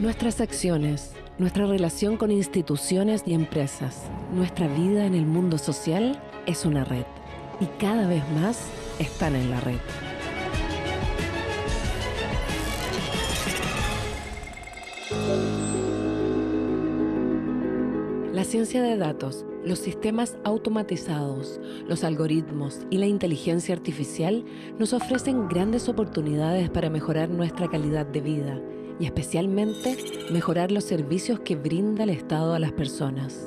Nuestras acciones, nuestra relación con instituciones y empresas, nuestra vida en el mundo social es una red y cada vez más están en la red. La ciencia de datos, los sistemas automatizados, los algoritmos y la inteligencia artificial nos ofrecen grandes oportunidades para mejorar nuestra calidad de vida y especialmente mejorar los servicios que brinda el Estado a las personas.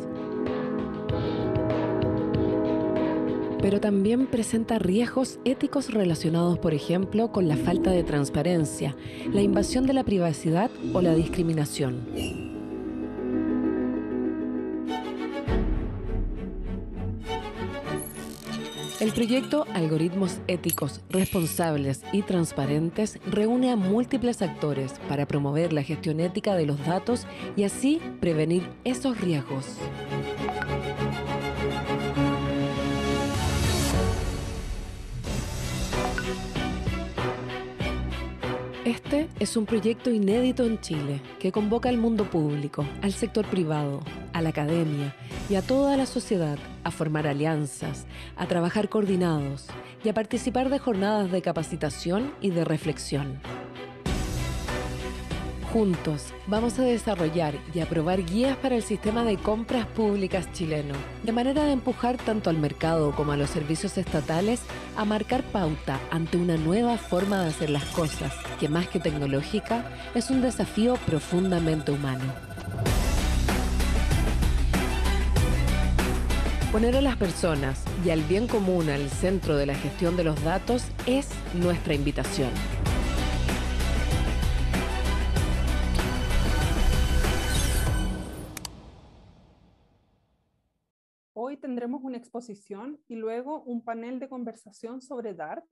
Pero también presenta riesgos éticos relacionados, por ejemplo, con la falta de transparencia, la invasión de la privacidad o la discriminación. El proyecto Algoritmos Éticos, Responsables y Transparentes reúne a múltiples actores para promover la gestión ética de los datos y así prevenir esos riesgos. Este es un proyecto inédito en Chile que convoca al mundo público, al sector privado, a la academia y a toda la sociedad a formar alianzas, a trabajar coordinados y a participar de jornadas de capacitación y de reflexión. Juntos vamos a desarrollar y aprobar guías para el sistema de compras públicas chileno, de manera de empujar tanto al mercado como a los servicios estatales a marcar pauta ante una nueva forma de hacer las cosas, que más que tecnológica, es un desafío profundamente humano. Poner a las personas y al bien común al centro de la gestión de los datos es nuestra invitación. Hoy tendremos una exposición y luego un panel de conversación sobre DART,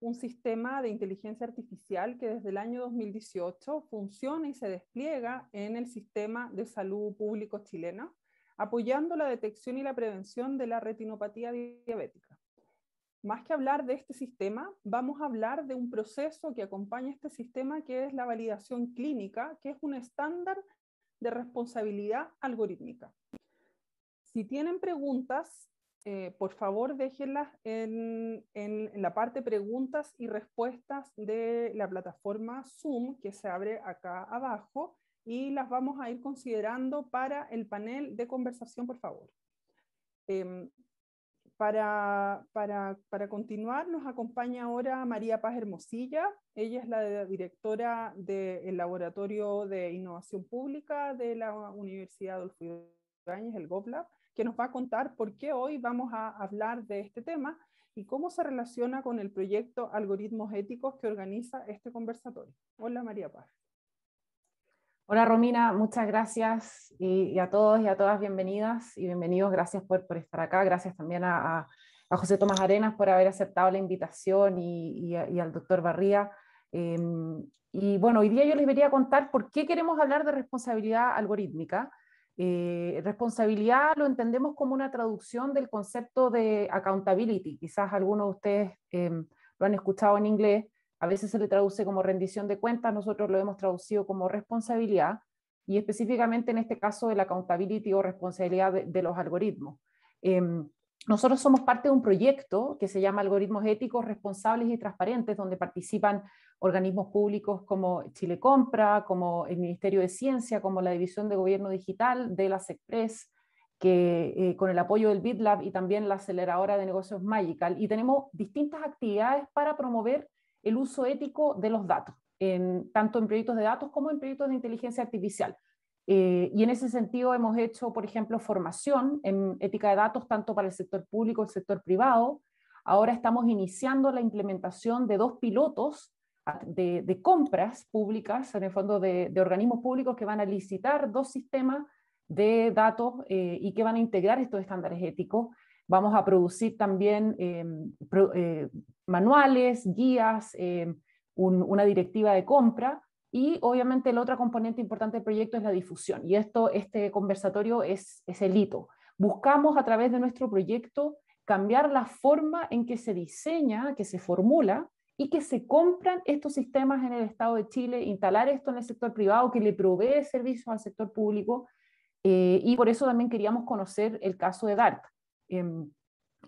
un sistema de inteligencia artificial que desde el año 2018 funciona y se despliega en el sistema de salud público chileno, apoyando la detección y la prevención de la retinopatía diabética. Más que hablar de este sistema, vamos a hablar de un proceso que acompaña este sistema, que es la validación clínica, que es un estándar de responsabilidad algorítmica. Si tienen preguntas, eh, por favor déjenlas en, la parte preguntas y respuestas de la plataforma Zoom que se abre acá abajo y las vamos a ir considerando para el panel de conversación, por favor. Em, para, continuar, nos acompaña ahora María Paz Hermosilla. Ella es la directora del Laboratorio de Innovación Pública de la Universidad Adolfo Ibañez, el GobLab que nos va a contar por qué hoy vamos a hablar de este tema y cómo se relaciona con el proyecto Algoritmos Éticos que organiza este conversatorio. Hola María Paz. Hola Romina, muchas gracias y, a todos y a todas bienvenidas y bienvenidos. Gracias por, estar acá. Gracias también a, José Tomás Arenas por haber aceptado la invitación y, al doctor Barría. Em, y bueno, hoy día yo les quería contar por qué queremos hablar de responsabilidad algorítmica eh, responsabilidad lo entendemos como una traducción del concepto de accountability. Quizás algunos de ustedes em, lo han escuchado en inglés. A veces se le traduce como rendición de cuentas, nosotros lo hemos traducido como responsabilidad y específicamente en este caso el accountability o responsabilidad de, los algoritmos. Em, nosotros somos parte de un proyecto que se llama Algoritmos Éticos Responsables y Transparentes, donde participan organismos públicos como Chile Compra, como el Ministerio de Ciencia, como la División de Gobierno Digital de la SECPRES, que eh, con el apoyo del BitLab y también la aceleradora de negocios Magical, y tenemos distintas actividades para promover el uso ético de los datos, tanto en proyectos de datos como en proyectos de inteligencia artificial. Eh, y en ese sentido hemos hecho, por ejemplo, formación en ética de datos tanto para el sector público, como el sector privado. Ahora estamos iniciando la implementación de dos pilotos de, compras públicas, en el fondo de, organismos públicos que van a licitar dos sistemas de datos eh, y que van a integrar estos estándares éticos. Vamos a producir también em, eh, manuales, guías, em, una directiva de compra y obviamente el otro componente importante del proyecto es la difusión. Y esto, este conversatorio es, el hito. Buscamos a través de nuestro proyecto cambiar la forma en que se diseña, que se formula y que se compran estos sistemas en el Estado de Chile, instalar esto en el sector privado que le provee servicios al sector público. Eh, y por eso también queríamos conocer el caso de DART. Em,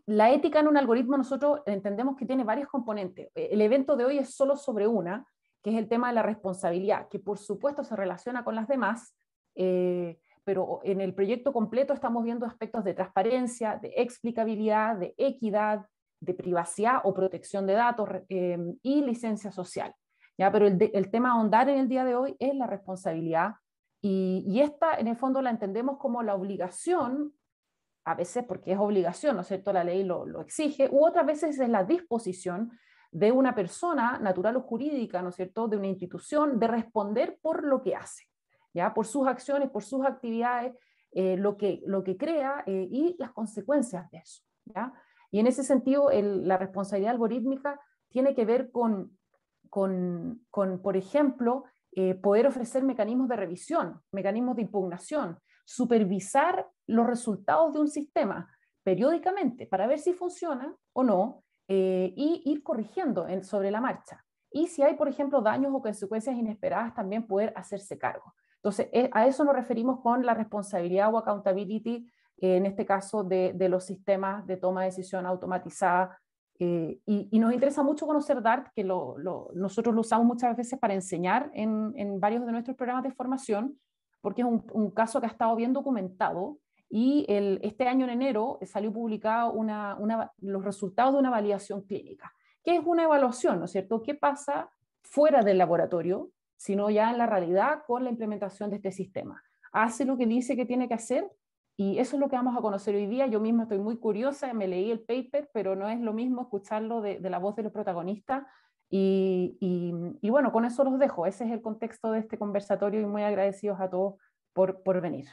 la ética en un algoritmo nosotros entendemos que tiene varios componentes. E, el evento de hoy es solo sobre una, que es el tema de la responsabilidad, que por supuesto se relaciona con las demás, eh, pero en el proyecto completo estamos viendo aspectos de transparencia, de explicabilidad, de equidad, de privacidad o protección de datos em, y licencia social. ¿ya? Pero el, tema a ahondar en el día de hoy es la responsabilidad y, esta en el fondo la entendemos como la obligación, a veces porque es obligación, ¿no es cierto? La ley lo, lo exige, u otras veces es la disposición de una persona natural o jurídica, ¿no es cierto?, de una institución, de responder por lo que hace, ¿ya? Por sus acciones, por sus actividades, eh, lo, que, lo que crea eh, y las consecuencias de eso, ¿ya? Y en ese sentido, la responsabilidad algorítmica tiene que ver con, con, por ejemplo, eh, poder ofrecer mecanismos de revisión, mecanismos de impugnación, supervisar los resultados de un sistema periódicamente para ver si funciona o no eh, y ir corrigiendo sobre la marcha. Y si hay, por ejemplo, daños o consecuencias inesperadas, también poder hacerse cargo. Entonces, eh, a eso nos referimos con la responsabilidad o accountability eh, en este caso de, los sistemas de toma de decisión automatizada. Eh, y, nos interesa mucho conocer DART, que lo, nosotros lo usamos muchas veces para enseñar en, varios de nuestros programas de formación, porque es un, caso que ha estado bien documentado. Y este año en enero salió publicado los resultados de una validación clínica, que es una evaluación, ¿no es cierto? ¿Qué pasa fuera del laboratorio, sino ya en la realidad con la implementación de este sistema? ¿Hace lo que dice que tiene que hacer? Y eso es lo que vamos a conocer hoy día. Yo misma estoy muy curiosa, me leí el paper, pero no es lo mismo escucharlo de, la voz de los protagonistas. Y, bueno, con eso los dejo. Ese es el contexto de este conversatorio y muy agradecidos a todos por, venir.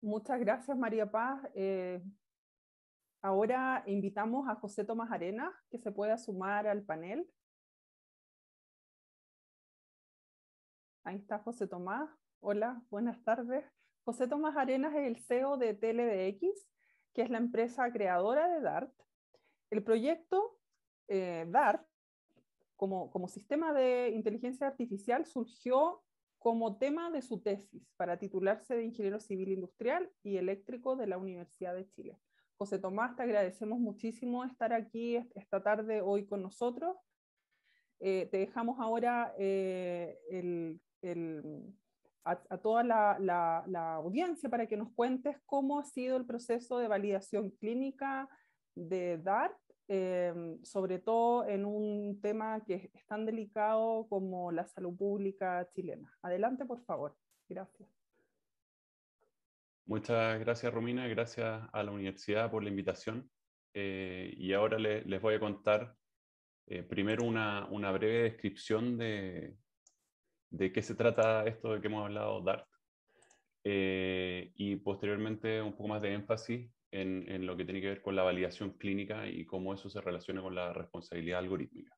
Muchas gracias, María Paz. Eh, ahora invitamos a José Tomás Arenas, que se pueda sumar al panel. Ahí está José Tomás. Hola, buenas tardes. José Tomás Arenas es el CEO de TLDX, que es la empresa creadora de DART. El proyecto eh, DART, como, sistema de inteligencia artificial, surgió como tema de su tesis para titularse de Ingeniero Civil Industrial y Eléctrico de la Universidad de Chile. José Tomás, te agradecemos muchísimo estar aquí esta tarde hoy con nosotros. Eh, te dejamos ahora eh, el, a, toda la, audiencia para que nos cuentes cómo ha sido el proceso de validación clínica de DART, em, sobre todo en un tema que es tan delicado como la salud pública chilena. Adelante, por favor. Gracias. Muchas gracias, Romina. Gracias a la universidad por la invitación. Eh, y ahora les voy a contar eh, primero una, una breve descripción de, de qué se trata esto de que hemos hablado, DART, eh, y posteriormente un poco más de énfasis en, lo que tiene que ver con la validación clínica y cómo eso se relaciona con la responsabilidad algorítmica.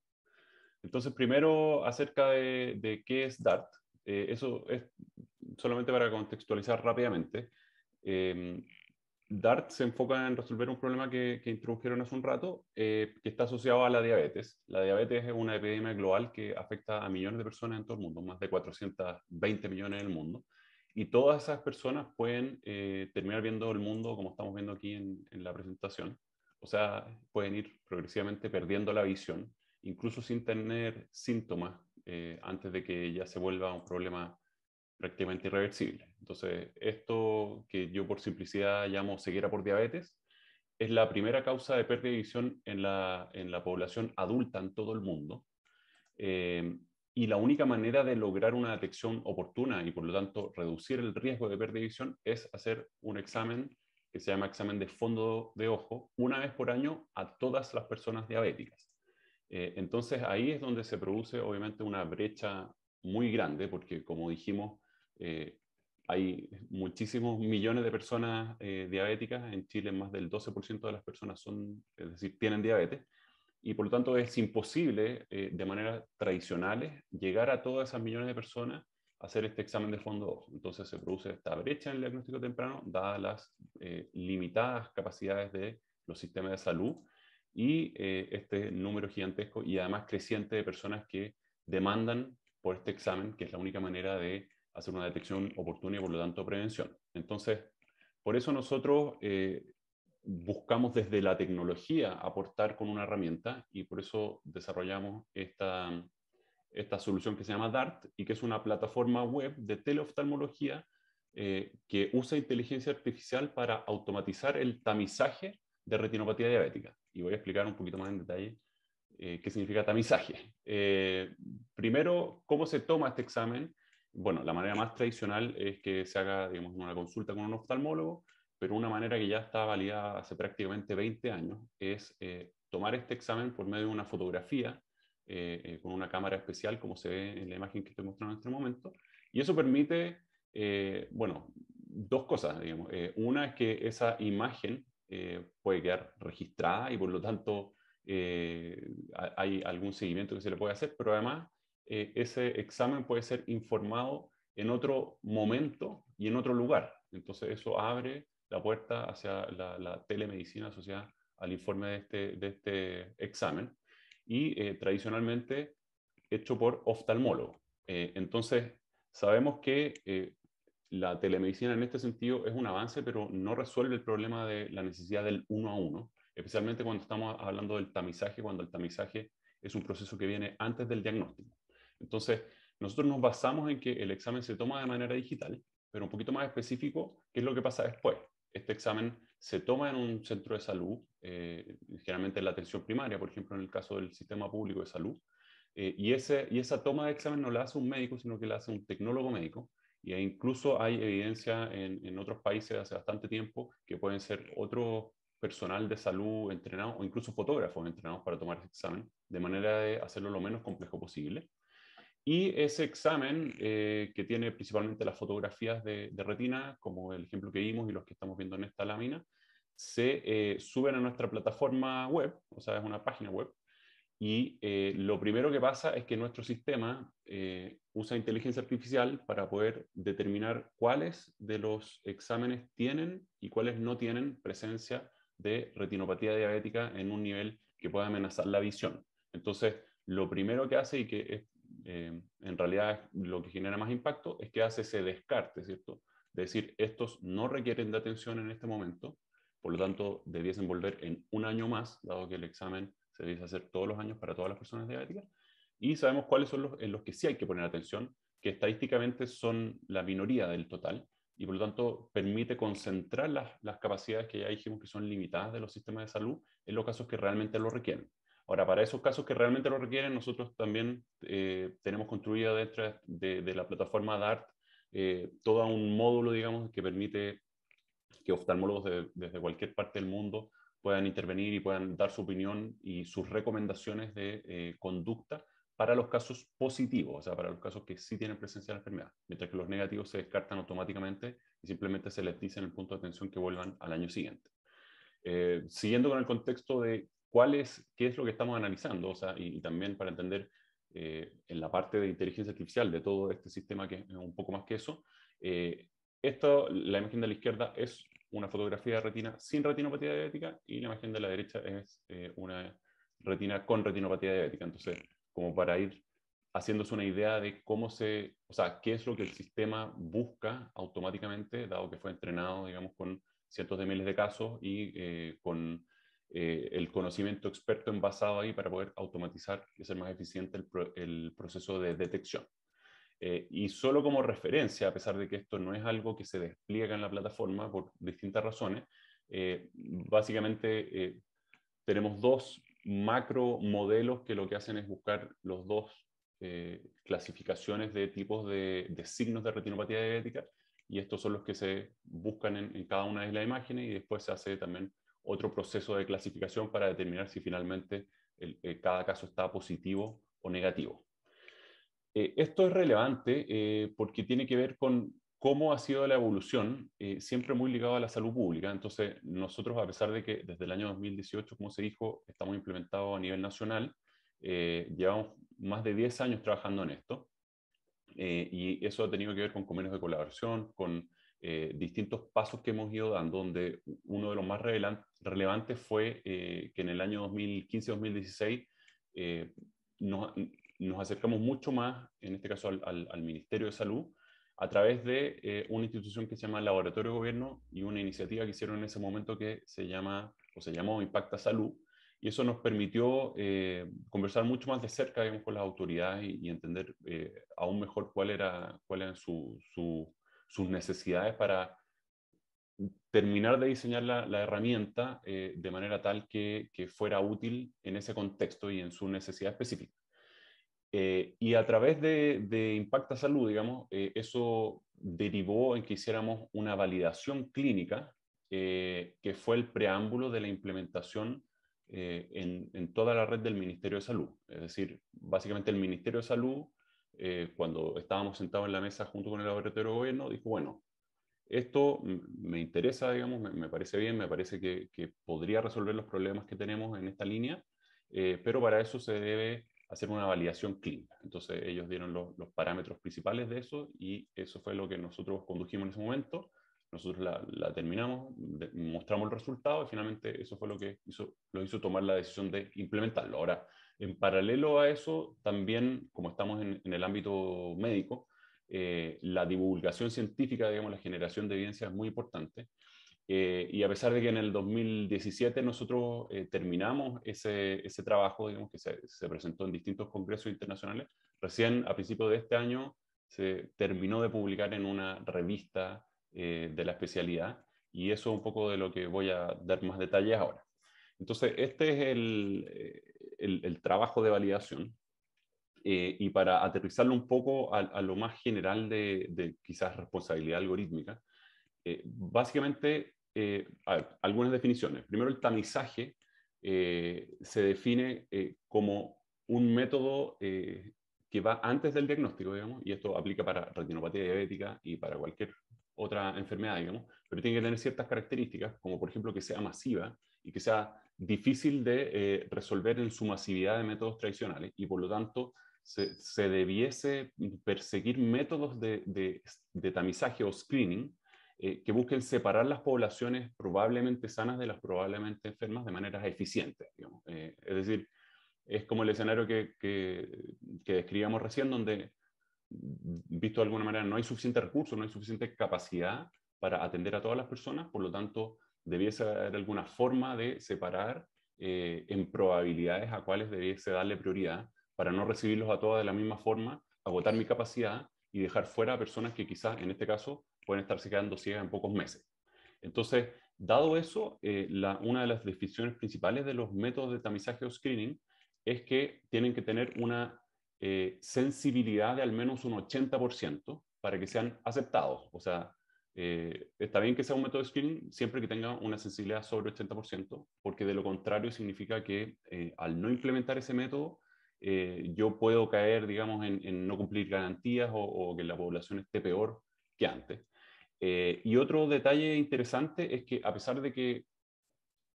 Entonces, primero acerca de, qué es DART, eh, eso es solamente para contextualizar rápidamente. Eh, DART se enfoca en resolver un problema que, introdujeron hace un rato, eh, que está asociado a la diabetes. La diabetes es una epidemia global que afecta a millones de personas en todo el mundo, más de 420 millones en el mundo. Y todas esas personas pueden eh, terminar viendo el mundo como estamos viendo aquí en, la presentación. O sea, pueden ir progresivamente perdiendo la visión, incluso sin tener síntomas eh, antes de que ya se vuelva un problema prácticamente irreversible. Entonces, esto que yo por simplicidad llamo ceguera por diabetes, es la primera causa de pérdida de visión en la, en la población adulta en todo el mundo. Eh, y la única manera de lograr una detección oportuna y por lo tanto reducir el riesgo de pérdida de visión es hacer un examen que se llama examen de fondo de ojo una vez por año a todas las personas diabéticas. Eh, entonces ahí es donde se produce obviamente una brecha muy grande porque como dijimos, eh, hay muchísimos millones de personas eh, diabéticas. En Chile más del 12% de las personas son, es decir, tienen diabetes. Y por lo tanto es imposible eh, de manera tradicional llegar a todas esas millones de personas a hacer este examen de fondo Entonces se produce esta brecha en el diagnóstico temprano, dadas las limitadas capacidades de los sistemas de salud y este número gigantesco y además creciente de personas que demandan por este examen, que es la única manera de hacer una detección oportuna y por lo tanto prevención. Entonces, por eso nosotros eh, buscamos desde la tecnología aportar con una herramienta y por eso desarrollamos esta, solución que se llama DART y que es una plataforma web de teleoftalmología eh, que usa inteligencia artificial para automatizar el tamizaje de retinopatía diabética. Y voy a explicar un poquito más en detalle eh, qué significa tamizaje. primero, cómo se toma este examen bueno, la manera más tradicional es que se haga, digamos, una consulta con un oftalmólogo, pero una manera que ya está validada hace prácticamente 20 años es eh, tomar este examen por medio de una fotografía eh, eh, con una cámara especial, como se ve en la imagen que estoy mostrando en este momento. Y eso permite, bueno, dos cosas, digamos. una es que esa imagen puede quedar registrada y por lo tanto hay algún seguimiento que se le puede hacer, pero además eh, ese examen puede ser informado en otro momento y en otro lugar. Entonces eso abre la puerta hacia la, telemedicina asociada al informe de este, de este examen y eh, tradicionalmente hecho por oftalmólogo. Eh, entonces sabemos que la telemedicina en este sentido es un avance, pero no resuelve el problema de la necesidad del uno a uno, especialmente cuando estamos hablando del tamizaje, cuando el tamizaje es un proceso que viene antes del diagnóstico. Entonces, nosotros nos basamos en que el examen se toma de manera digital, pero un poquito más específico, ¿qué es lo que pasa después? Este examen se toma en un centro de salud, eh, generalmente en la atención primaria, por ejemplo, en el caso del sistema público de salud, eh, y, ese, y esa toma de examen no la hace un médico, sino que la hace un tecnólogo médico, y e incluso hay evidencia en, en, otros países hace bastante tiempo que pueden ser otro personal de salud entrenado o incluso fotógrafos entrenados para tomar ese examen, de manera de hacerlo lo menos complejo posible. Y ese examen, eh, que tiene principalmente las fotografías de, retina, como el ejemplo que vimos y los que estamos viendo en esta lámina, se eh, suben a nuestra plataforma web, o sea, es una página web, y eh, lo primero que pasa es que nuestro sistema usa inteligencia artificial para poder determinar cuáles de los exámenes tienen y cuáles no tienen presencia de retinopatía diabética en un nivel que pueda amenazar la visión. Entonces, lo primero que hace y que es eh, en realidad lo que genera más impacto es que hace ese descarte, ¿cierto? decir, estos no requieren de atención en este momento, por lo tanto, debiesen volver en un año más, dado que el examen se debe hacer todos los años para todas las personas diabéticas, y sabemos cuáles son los en los que sí hay que poner atención, que estadísticamente son la minoría del total, y por lo tanto permite concentrar las, las capacidades que ya dijimos que son limitadas de los sistemas de salud en los casos que realmente lo requieren. Ahora, para esos casos que realmente lo requieren, nosotros también eh, tenemos construida dentro de, la plataforma DART eh, todo un módulo, digamos, que permite que oftalmólogos desde cualquier parte del mundo puedan intervenir y puedan dar su opinión y sus recomendaciones de eh, conducta para los casos positivos, o sea, para los casos que sí tienen presencia de la enfermedad, mientras que los negativos se descartan automáticamente y simplemente se les dice en el punto de atención que vuelvan al año siguiente. siguiendo con el contexto de cuál es, qué es lo que estamos analizando, o sea, y, también para entender eh, en la parte de inteligencia artificial de todo este sistema, que es un poco más que eso, eh, esto, la imagen de la izquierda es una fotografía de retina sin retinopatía diabética y la imagen de la derecha es eh, una retina con retinopatía diabética. Entonces, como para ir haciéndose una idea de cómo se, o sea, qué es lo que el sistema busca automáticamente, dado que fue entrenado, digamos, con cientos de miles de casos y con eh, el conocimiento experto envasado ahí para poder automatizar y ser más eficiente el, proceso de detección. Eh, y solo como referencia, a pesar de que esto no es algo que se despliega en la plataforma por distintas razones, eh, básicamente tenemos dos macro modelos que lo que hacen es buscar los dos clasificaciones de tipos de, signos de retinopatía diabética y estos son los que se buscan en cada una de las imágenes y después se hace también otro proceso de clasificación para determinar si finalmente eh, cada caso está positivo o negativo. Eh, esto es relevante eh, porque tiene que ver con cómo ha sido la evolución, siempre muy ligado a la salud pública. Entonces, nosotros, a pesar de que desde el año 2018, como se dijo, estamos implementados a nivel nacional, llevamos más de 10 años trabajando en esto. y eso ha tenido que ver con convenios de colaboración, con eh, distintos pasos que hemos ido dando, donde uno de los más relevantes fue eh, que en el año 2015-2016 eh, nos, acercamos mucho más, en este caso al, Ministerio de Salud, a través de una institución que se llama Laboratorio de Gobierno y una iniciativa que hicieron en ese momento que se llama o se llamó Impacta Salud, y eso nos permitió conversar mucho más de cerca con las autoridades y, entender aún mejor cuál era, cuál su, sus necesidades para terminar de diseñar la, herramienta eh, de manera tal que, fuera útil en ese contexto y en su necesidad específica. Eh, y a través de, Impacta Salud, digamos, eh, eso derivó en que hiciéramos una validación clínica, que fue el preámbulo de la implementación en, toda la red del Ministerio de Salud. Es decir, básicamente el Ministerio de Salud eh, cuando estábamos sentados en la mesa junto con el laboratorio de gobierno, dijo, bueno, esto me interesa, digamos, me, parece bien, me parece que, podría resolver los problemas que tenemos en esta línea, eh, pero para eso se debe hacer una validación clínica. Entonces ellos dieron los, parámetros principales de eso y eso fue lo que nosotros condujimos en ese momento. Nosotros la, terminamos, mostramos el resultado y finalmente eso fue lo que hizo, lo hizo tomar la decisión de implementarlo. Ahora, en paralelo a eso, también, como estamos en, el ámbito médico, eh, la divulgación científica, digamos, la generación de evidencia es muy importante. Eh, y a pesar de que en el 2017 nosotros eh, terminamos ese, trabajo, digamos, que se, se, presentó en distintos congresos internacionales, recién a principios de este año se terminó de publicar en una revista de la especialidad. Y eso es un poco de lo que voy a dar más detalles ahora. Entonces, este es eh, el, el, trabajo de validación. Eh, y para aterrizarlo un poco a, lo más general de, quizás responsabilidad algorítmica, eh, básicamente, algunas definiciones. Primero, el tamizaje se define como un método que va antes del diagnóstico, digamos, y esto aplica para retinopatía diabética y para cualquier otra enfermedad, digamos, pero tiene que tener ciertas características, como por ejemplo que sea masiva, y que sea difícil de eh, resolver en su masividad de métodos tradicionales y por lo tanto se, se debiese perseguir métodos de, de, tamizaje o screening eh, que busquen separar las poblaciones probablemente sanas de las probablemente enfermas de maneras eficientes. Eh, es decir, es como el escenario que, que, que describíamos recién, donde, visto de alguna manera, no hay suficiente recurso, no hay suficiente capacidad para atender a todas las personas, por lo tanto, debiese haber alguna forma de separar eh, en probabilidades a cuáles debiese darle prioridad para no recibirlos a todas de la misma forma, agotar mi capacidad y dejar fuera a personas que quizás en este caso pueden estarse quedando ciegas en pocos meses. Entonces, dado eso, eh, la, una de las definiciones principales de los métodos de tamizaje o screening es que tienen que tener una eh, sensibilidad de al menos un 80% para que sean aceptados. O sea, eh, está bien que sea un método de screening siempre que tenga una sensibilidad sobre 80%, porque de lo contrario significa que eh, al no implementar ese método, eh, yo puedo caer, digamos, en, no cumplir garantías o, que la población esté peor que antes. y otro detalle interesante es que a pesar de que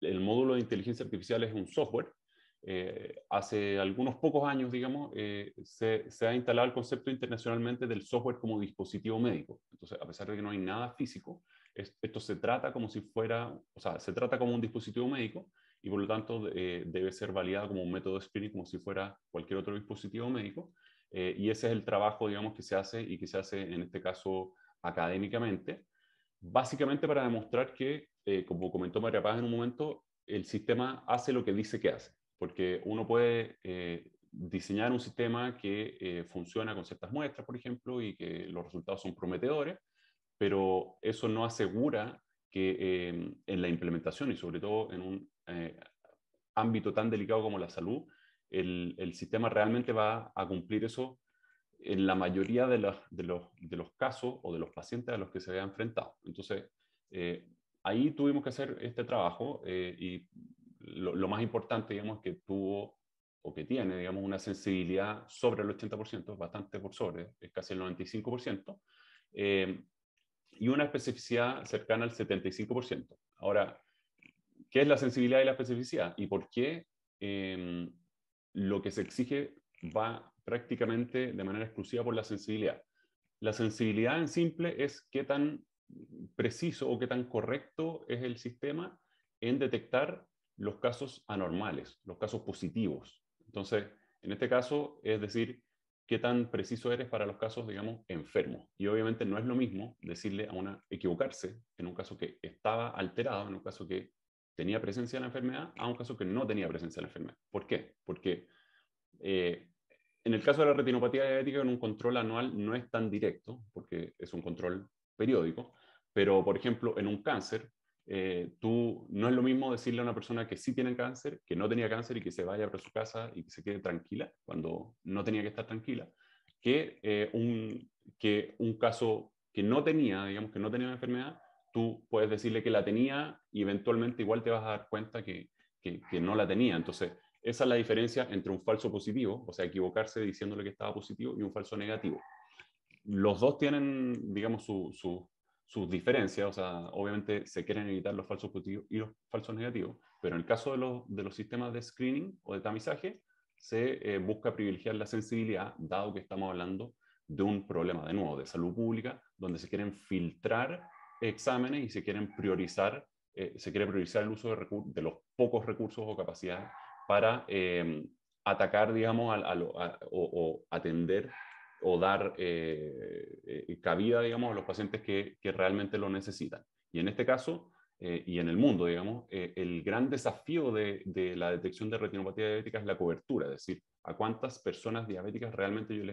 el módulo de inteligencia artificial es un software, eh, hace algunos pocos años, digamos, eh, se, ha instalado el concepto internacionalmente del software como dispositivo médico. Entonces, a pesar de que no hay nada físico, esto se trata como si fuera, o sea, se trata como un dispositivo médico y por lo tanto eh, debe ser validado como un método de screening como si fuera cualquier otro dispositivo médico. y ese es el trabajo, digamos, que se hace y que se hace en este caso académicamente, básicamente para demostrar que, como comentó María Paz en un momento, el sistema hace lo que dice que hace porque uno puede eh, diseñar un sistema que eh, funciona con ciertas muestras, por ejemplo, y que los resultados son prometedores, pero eso no asegura que em, en la implementación y sobre todo en un eh, ámbito tan delicado como la salud, el, el, sistema realmente va a cumplir eso en la mayoría de, de, los, de, los, casos o de los pacientes a los que se vea enfrentado. Entonces, ahí tuvimos que hacer este trabajo y lo, más importante, digamos, que tuvo o que tiene, digamos, una sensibilidad sobre el 80%, bastante por sobre, es casi el 95%, eh, y una especificidad cercana al 75%. Ahora, ¿qué es la sensibilidad y la especificidad? ¿Y por qué em, lo que se exige va prácticamente de manera exclusiva por la sensibilidad? La sensibilidad en simple es qué tan preciso o qué tan correcto es el sistema en detectar los casos anormales, los casos positivos. Entonces, en este caso, es decir, qué tan preciso eres para los casos, digamos, enfermos. Y obviamente no es lo mismo decirle a una, equivocarse en un caso que estaba alterado, en un caso que tenía presencia de la enfermedad, a un caso que no tenía presencia de la enfermedad. ¿Por qué? Porque eh, en el caso de la retinopatía diabética, en un control anual no es tan directo, porque es un control periódico, pero por ejemplo, en un cáncer, eh, tú no es lo mismo decirle a una persona que sí tiene cáncer, que no tenía cáncer y que se vaya para su casa y que se quede tranquila cuando no tenía que estar tranquila, que, eh, un, que un caso que no tenía, digamos que no tenía una enfermedad, tú puedes decirle que la tenía y eventualmente igual te vas a dar cuenta que, no la tenía. Entonces, esa es la diferencia entre un falso positivo, o sea, equivocarse diciéndole que estaba positivo, y un falso negativo. Los dos tienen, digamos, su, sus diferencias, o sea, obviamente se quieren evitar los falsos positivos y los falsos negativos, pero en el caso de los, sistemas de screening o de tamizaje, se eh, busca privilegiar la sensibilidad, dado que estamos hablando de un problema, de nuevo, de salud pública, donde se quieren filtrar exámenes y se quieren priorizar, eh, se quiere priorizar el uso de, los pocos recursos o capacidades para eh, atacar, digamos, o atender o dar eh, eh, eh, cabida, digamos, a los pacientes que, realmente lo necesitan. Y en este caso, y en el mundo, digamos, el gran desafío de, la detección de retinopatía diabética es la cobertura, es decir, a cuántas personas diabéticas realmente yo,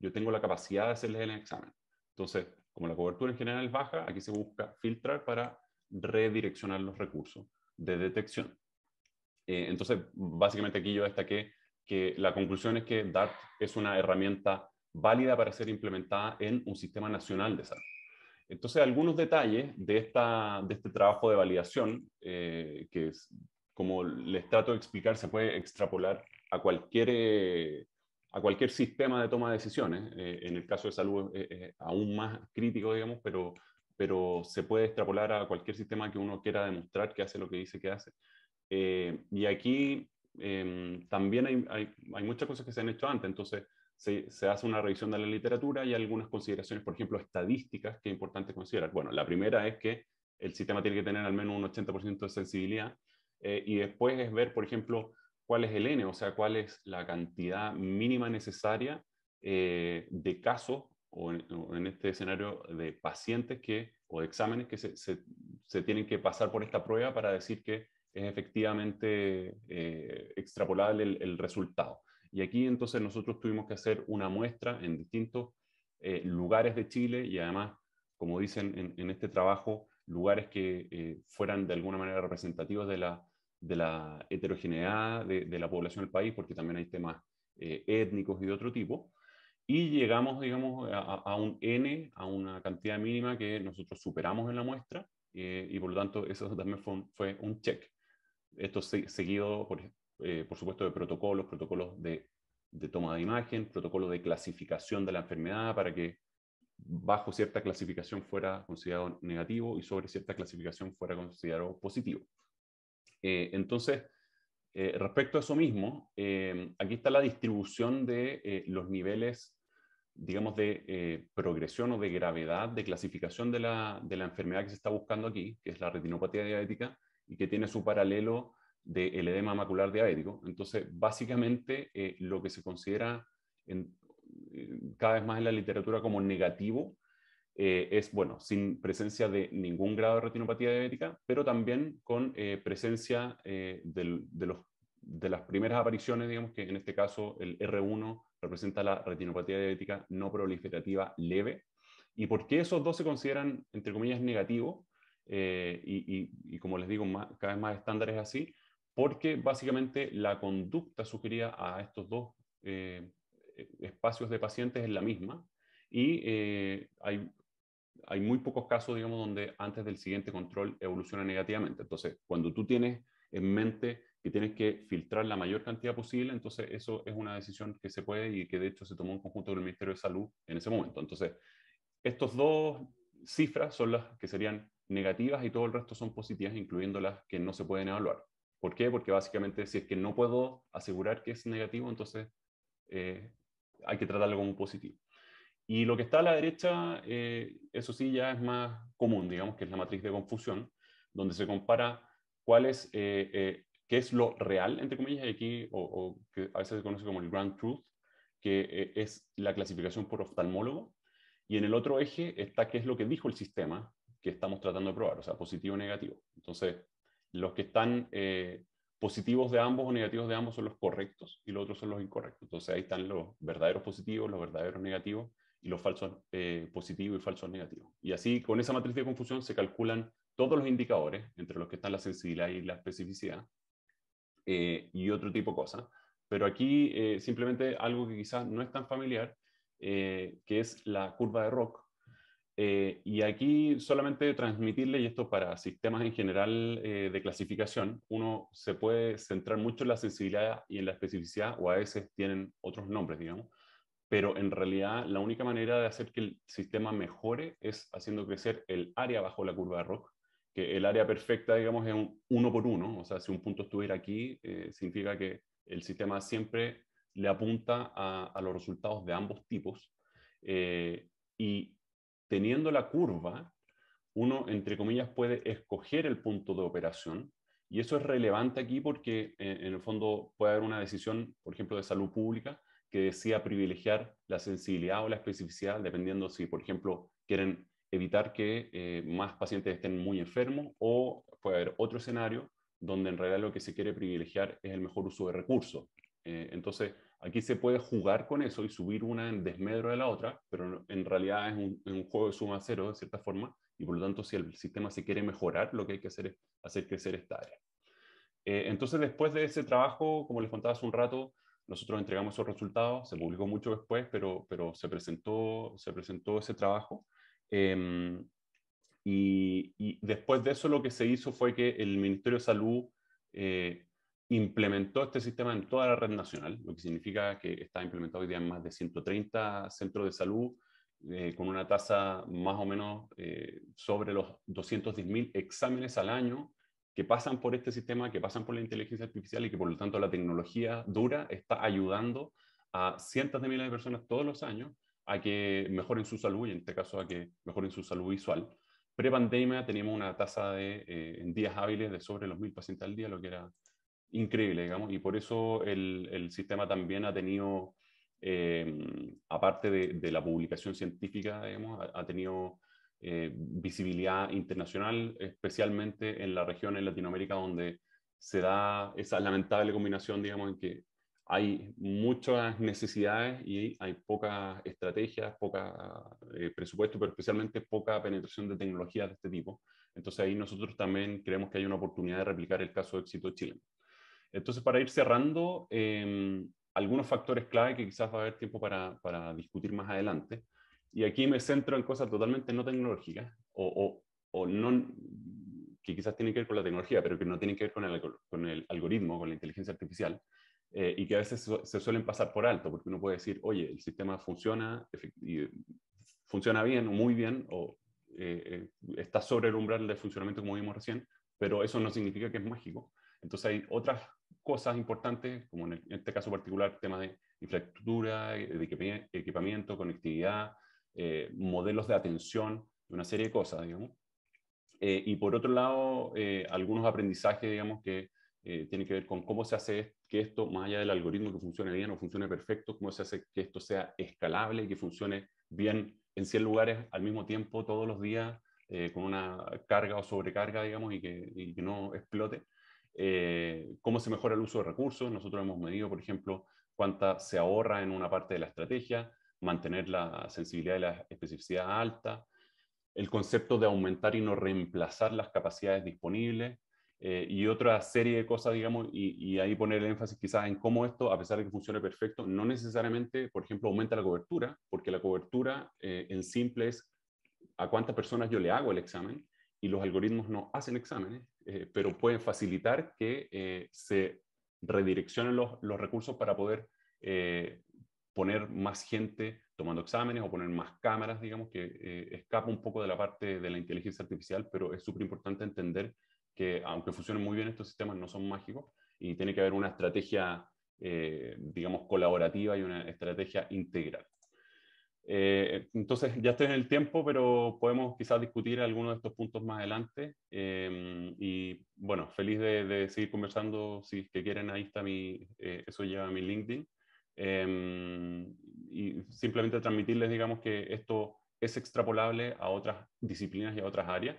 yo tengo la capacidad de hacerles el examen. Entonces, como la cobertura en general es baja, aquí se busca filtrar para redireccionar los recursos de detección. entonces, básicamente aquí yo destaqué que la conclusión es que DART es una herramienta válida para ser implementada en un sistema nacional de salud. Entonces, algunos detalles de, esta, de este trabajo de validación, eh, que como les trato de explicar, se puede extrapolar a cualquier, eh, a cualquier sistema de toma de decisiones. Eh, en el caso de salud aún más crítico, digamos, pero, pero se puede extrapolar a cualquier sistema que uno quiera demostrar que hace lo que dice que hace. y aquí em, también hay muchas cosas que se han hecho antes, entonces se, hace una revisión de la literatura y algunas consideraciones, por ejemplo, estadísticas que es importante considerar. Bueno, la primera es que el sistema tiene que tener al menos un 80% de sensibilidad eh, y después es ver, por ejemplo, cuál es el N, o sea, cuál es la cantidad mínima necesaria eh, de casos o en, este escenario de pacientes que, o de exámenes que se, tienen que pasar por esta prueba para decir que es efectivamente eh, extrapolable el, resultado. Y aquí entonces nosotros tuvimos que hacer una muestra en distintos eh, lugares de Chile y además, como dicen en, este trabajo, lugares que eh, fueran de alguna manera representativos de la, de la heterogeneidad de, la población del país, porque también hay temas eh, étnicos y de otro tipo. Y llegamos, digamos, a, un N, a una cantidad mínima que nosotros superamos en la muestra, y por lo tanto eso también fue un, check. Esto seguido por, eh, por supuesto, de protocolos, protocolos de, toma de imagen, protocolos de clasificación de la enfermedad para que bajo cierta clasificación fuera considerado negativo y sobre cierta clasificación fuera considerado positivo. Eh, entonces, eh, respecto a eso mismo, aquí está la distribución de los niveles digamos, de progresión o de gravedad, de clasificación de la, de la, enfermedad que se está buscando aquí, que es la retinopatía diabética, y que tiene su paralelo del edema macular diabético. Entonces, básicamente, eh, lo que se considera eh, cada vez más en la literatura como negativo eh, es, bueno, sin presencia de ningún grado de retinopatía diabética, pero también con presencia de, las primeras apariciones, digamos que en este caso el R1 representa la retinopatía diabética no proliferativa leve. ¿Y por qué esos dos se consideran, entre comillas, negativos? y, como les digo, cada vez más estándares así, porque básicamente la conducta sugerida a estos dos eh, espacios de pacientes es la misma y eh, hay, hay muy pocos casos, digamos, donde antes del siguiente control evoluciona negativamente. Entonces, cuando tú tienes en mente que tienes que filtrar la mayor cantidad posible, entonces eso es una decisión que se puede y que de hecho se tomó en conjunto con el Ministerio de Salud en ese momento. Entonces, estos dos cifras son las que serían negativas y todo el resto son positivas, incluyendo las que no se pueden evaluar. ¿Por qué? Porque básicamente si es que no puedo asegurar que es negativo, entonces eh, hay que tratarlo como positivo. Y lo que está a la derecha, eh, eso sí ya es más común, digamos, que es la matriz de confusión, donde se compara cuál eh, qué es lo real, entre comillas, aquí, o, o, que a veces se conoce como el grand truth, que es la clasificación por oftalmólogo, y en el otro eje está qué es lo que dijo el sistema que estamos tratando de probar, o sea, positivo o negativo. Entonces, los que están eh, positivos de ambos o negativos de ambos son los correctos y los otros son los incorrectos. Entonces ahí están los verdaderos positivos, los verdaderos negativos y los falsos eh, positivos y falsos negativos. Y así con esa matriz de confusión se calculan todos los indicadores, entre los que están la sensibilidad y la especificidad eh, y otro tipo de cosas. Pero aquí simplemente algo que quizás no es tan familiar, que es la curva de Rock, eh, y aquí solamente transmitirle, y esto para sistemas en general eh, de clasificación, uno se puede centrar mucho en la sensibilidad y en la especificidad, o a veces tienen otros nombres, digamos, pero en realidad la única manera de hacer que el sistema mejore es haciendo crecer el área bajo la curva de Rock, que el área perfecta, digamos, es un uno por uno, o sea, si un punto estuviera aquí, eh, significa que el sistema siempre le apunta a, a los resultados de ambos tipos. y teniendo la curva, uno, entre comillas, puede escoger el punto de operación. Y eso es relevante aquí porque, eh, en, el fondo, puede haber una decisión, por ejemplo, de salud pública que decida privilegiar la sensibilidad o la especificidad, dependiendo si, por ejemplo, quieren evitar que eh, más pacientes estén muy enfermos o puede haber otro escenario donde en realidad lo que se quiere privilegiar es el mejor uso de recursos. Eh, entonces, Aquí se puede jugar con eso y subir una en desmedro de la otra, pero en realidad es un, juego de suma cero, de cierta forma, y por lo tanto, si el sistema se quiere mejorar, lo que hay que hacer es hacer crecer esta área. Eh, entonces, después de ese trabajo, como les contaba hace un rato, nosotros entregamos esos resultados, se publicó mucho después, pero, pero se, presentó, se presentó ese trabajo. Em, y, después de eso lo que se hizo fue que el Ministerio de Salud eh, implementó este sistema en toda la red nacional, lo que significa que está implementado hoy día en más de 130 centros de salud, eh, con una tasa más o menos eh, sobre los 210.000 exámenes al año que pasan por este sistema, que pasan por la inteligencia artificial y que por lo tanto la tecnología dura está ayudando a cientos de miles de personas todos los años a que mejoren su salud y en este caso a que mejoren su salud visual. Pre-pandemia teníamos una tasa de, eh, en días hábiles de sobre los mil pacientes al día, lo que era increíble, digamos, y por eso el, el sistema también ha tenido, eh, aparte de, la publicación científica, ha, tenido eh, visibilidad internacional, especialmente en la región en Latinoamérica donde se da esa lamentable combinación, digamos, en que hay muchas necesidades y hay pocas estrategias, poca eh, presupuesto, pero especialmente poca penetración de tecnologías de este tipo. Entonces ahí nosotros también creemos que hay una oportunidad de replicar el caso de éxito de Chile entonces, para ir cerrando, em, algunos factores clave que quizás va a haber tiempo para, para, discutir más adelante. Y aquí me centro en cosas totalmente no tecnológicas o, o, no, que quizás tienen que ver con la tecnología, pero que no tienen que ver con el, con el algoritmo, con la inteligencia artificial, eh, y que a veces se suelen pasar por alto, porque uno puede decir, oye, el sistema funciona, y, funciona bien o muy bien, o eh, eh, está sobre el umbral de funcionamiento como vimos recién, pero eso no significa que es mágico. Entonces hay otras cosas importantes, como en, este caso particular, temas de infraestructura, eh, de equipamiento, conectividad, eh, modelos de atención, una serie de cosas, digamos. Eh, y por otro lado, algunos aprendizajes, digamos, que tienen que ver con cómo se hace que esto, más allá del algoritmo que funcione bien o funcione perfecto, cómo se hace que esto sea escalable y que funcione bien en 100 lugares al mismo tiempo, todos los días, con una carga o sobrecarga, digamos, y que, y que no explote. Eh, cómo se mejora el uso de recursos. Nosotros hemos medido, por ejemplo, cuánta se ahorra en una parte de la estrategia, mantener la sensibilidad y la especificidad alta, el concepto de aumentar y no reemplazar las capacidades disponibles eh, y otra serie de cosas, digamos, y, ahí poner el énfasis quizás en cómo esto, a pesar de que funcione perfecto, no necesariamente, por ejemplo, aumenta la cobertura, porque la cobertura eh, en simple es a cuántas personas yo le hago el examen, y los algoritmos no hacen exámenes, eh, pero pueden facilitar que eh, se redireccionen los, recursos para poder eh, poner más gente tomando exámenes o poner más cámaras, digamos, que escapa un poco de la parte de la inteligencia artificial, pero es súper importante entender que aunque funcionen muy bien estos sistemas, no son mágicos y tiene que haber una estrategia, digamos, colaborativa y una estrategia integral. Eh, entonces, ya estoy en el tiempo, pero podemos quizás discutir algunos de estos puntos más adelante. Eh, y bueno, feliz de, seguir conversando. Si que quieren, ahí está mi, eh, eso lleva a mi LinkedIn. y simplemente transmitirles, digamos, que esto es extrapolable a otras disciplinas y a otras áreas,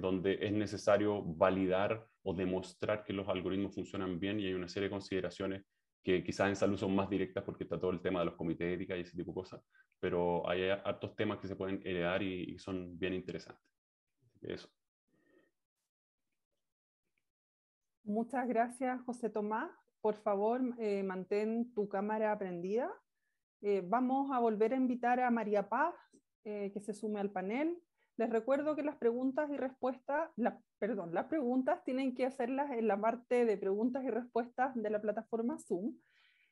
donde es necesario validar o demostrar que los algoritmos funcionan bien y hay una serie de consideraciones que quizás en salud son más directas porque está todo el tema de los comités de ética y ese tipo de cosas, pero hay hartos temas que se pueden heredar y, son bien interesantes. Eso. Muchas gracias, José Tomás. Por favor, eh, mantén tu cámara prendida. Eh, vamos a volver a invitar a María Paz eh, que se sume al panel. Les recuerdo que las preguntas y respuestas, perdón, las preguntas tienen que hacerlas en la parte de preguntas y respuestas de la plataforma Zoom.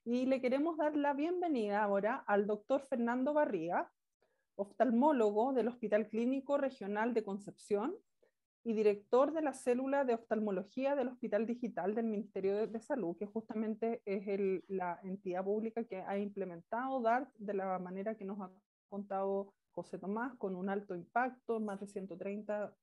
Y le queremos dar la bienvenida ahora al doctor Fernando Barriga, oftalmólogo del Hospital Clínico Regional de Concepción y director de la célula de oftalmología del Hospital Digital del Ministerio de Salud, que justamente es la entidad pública que ha implementado DART de la manera que nos ha contado José Tomás, con un alto impacto, más de 130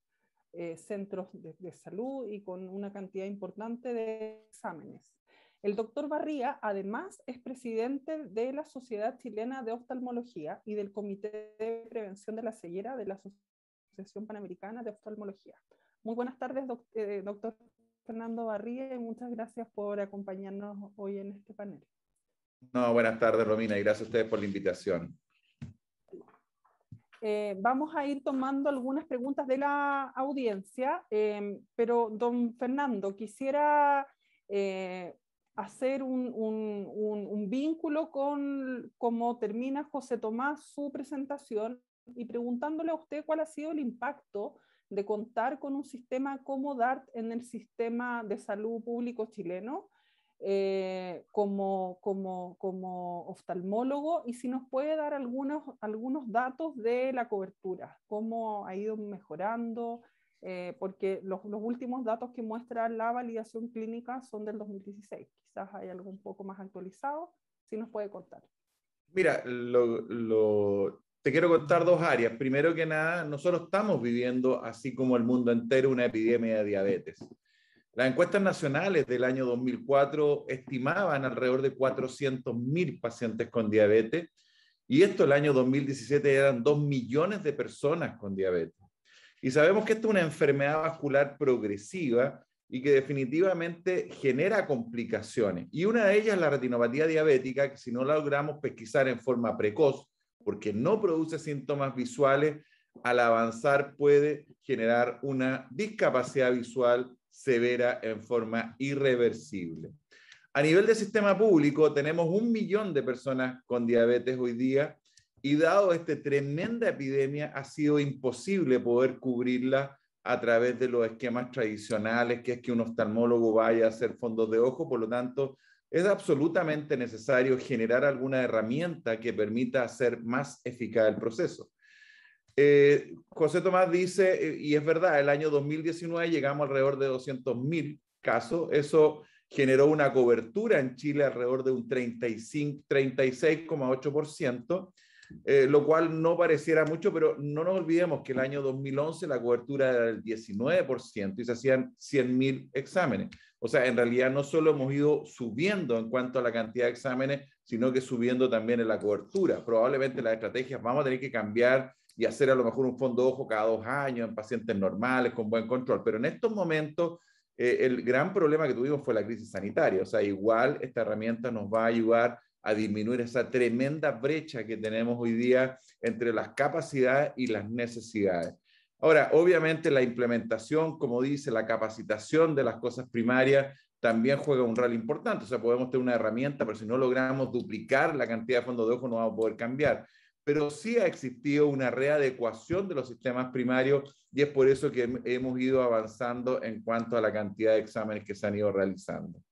eh, centros de, salud y con una cantidad importante de exámenes. El doctor Barría, además, es presidente de la Sociedad Chilena de Oftalmología y del Comité de Prevención de la Ceguera de la Asociación Panamericana de Oftalmología. Muy buenas tardes, eh, doctor Fernando Barría, y muchas gracias por acompañarnos hoy en este panel. No, buenas tardes, Romina, y gracias a ustedes por la invitación. Eh, vamos a ir tomando algunas preguntas de la audiencia, eh, pero don Fernando, quisiera eh, hacer un, un, vínculo con cómo termina José Tomás su presentación y preguntándole a usted cuál ha sido el impacto de contar con un sistema como DART en el sistema de salud público chileno eh, como, como, como, oftalmólogo y si nos puede dar algunos, algunos datos de la cobertura, cómo ha ido mejorando, eh, porque los, los, últimos datos que muestra la validación clínica son del 2016, quizás hay algo un poco más actualizado, si nos puede contar. Mira, te quiero contar dos áreas. Primero que nada, nosotros estamos viviendo, así como el mundo entero, una epidemia de diabetes. Las encuestas nacionales del año 2004 estimaban alrededor de 400.000 pacientes con diabetes y esto el año 2017 eran 2 millones de personas con diabetes. Y sabemos que esta es una enfermedad vascular progresiva y que definitivamente genera complicaciones. Y una de ellas es la retinopatía diabética, que si no la logramos pesquisar en forma precoz, porque no produce síntomas visuales, al avanzar puede generar una discapacidad visual severa en forma irreversible. A nivel del sistema público, tenemos un millón de personas con diabetes hoy día y dado esta tremenda epidemia, ha sido imposible poder cubrirla a través de los esquemas tradicionales, que es que un oftalmólogo vaya a hacer fondos de ojo, por lo tanto, es absolutamente necesario generar alguna herramienta que permita hacer más eficaz el proceso. Eh, José Tomás dice, eh, y es verdad, el año 2019 llegamos alrededor de 200.000 casos. Eso generó una cobertura en Chile alrededor de un 36,8%, eh, lo cual no pareciera mucho, pero no nos olvidemos que el año 2011 la cobertura era del 19% y se hacían 100.000 exámenes. O sea, en realidad no solo hemos ido subiendo en cuanto a la cantidad de exámenes, sino que subiendo también en la cobertura. Probablemente las estrategias vamos a tener que cambiar y hacer a lo mejor un fondo ojo cada dos años en pacientes normales, con buen control. Pero en estos momentos, eh, el gran problema que tuvimos fue la crisis sanitaria. O sea, igual esta herramienta nos va a ayudar a disminuir esa tremenda brecha que tenemos hoy día entre las capacidades y las necesidades. Ahora, obviamente la implementación, como dice, la capacitación de las cosas primarias también juega un rol importante. O sea, podemos tener una herramienta, pero si no logramos duplicar la cantidad de fondos de ojo, no vamos a poder cambiar pero sí ha existido una readecuación de los sistemas primarios y es por eso que hemos ido avanzando en cuanto a la cantidad de exámenes que se han ido realizando.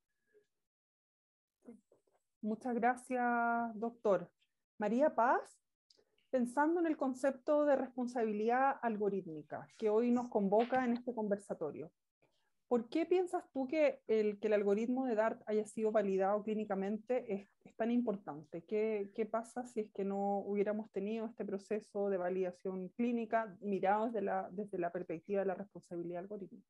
Muchas gracias, doctor. María Paz, pensando en el concepto de responsabilidad algorítmica que hoy nos convoca en este conversatorio, ¿Por qué piensas tú que el, que el algoritmo de DART haya sido validado clínicamente es, tan importante? ¿Qué, ¿Qué, pasa si es que no hubiéramos tenido este proceso de validación clínica mirado desde la, perspectiva de la responsabilidad algorítmica?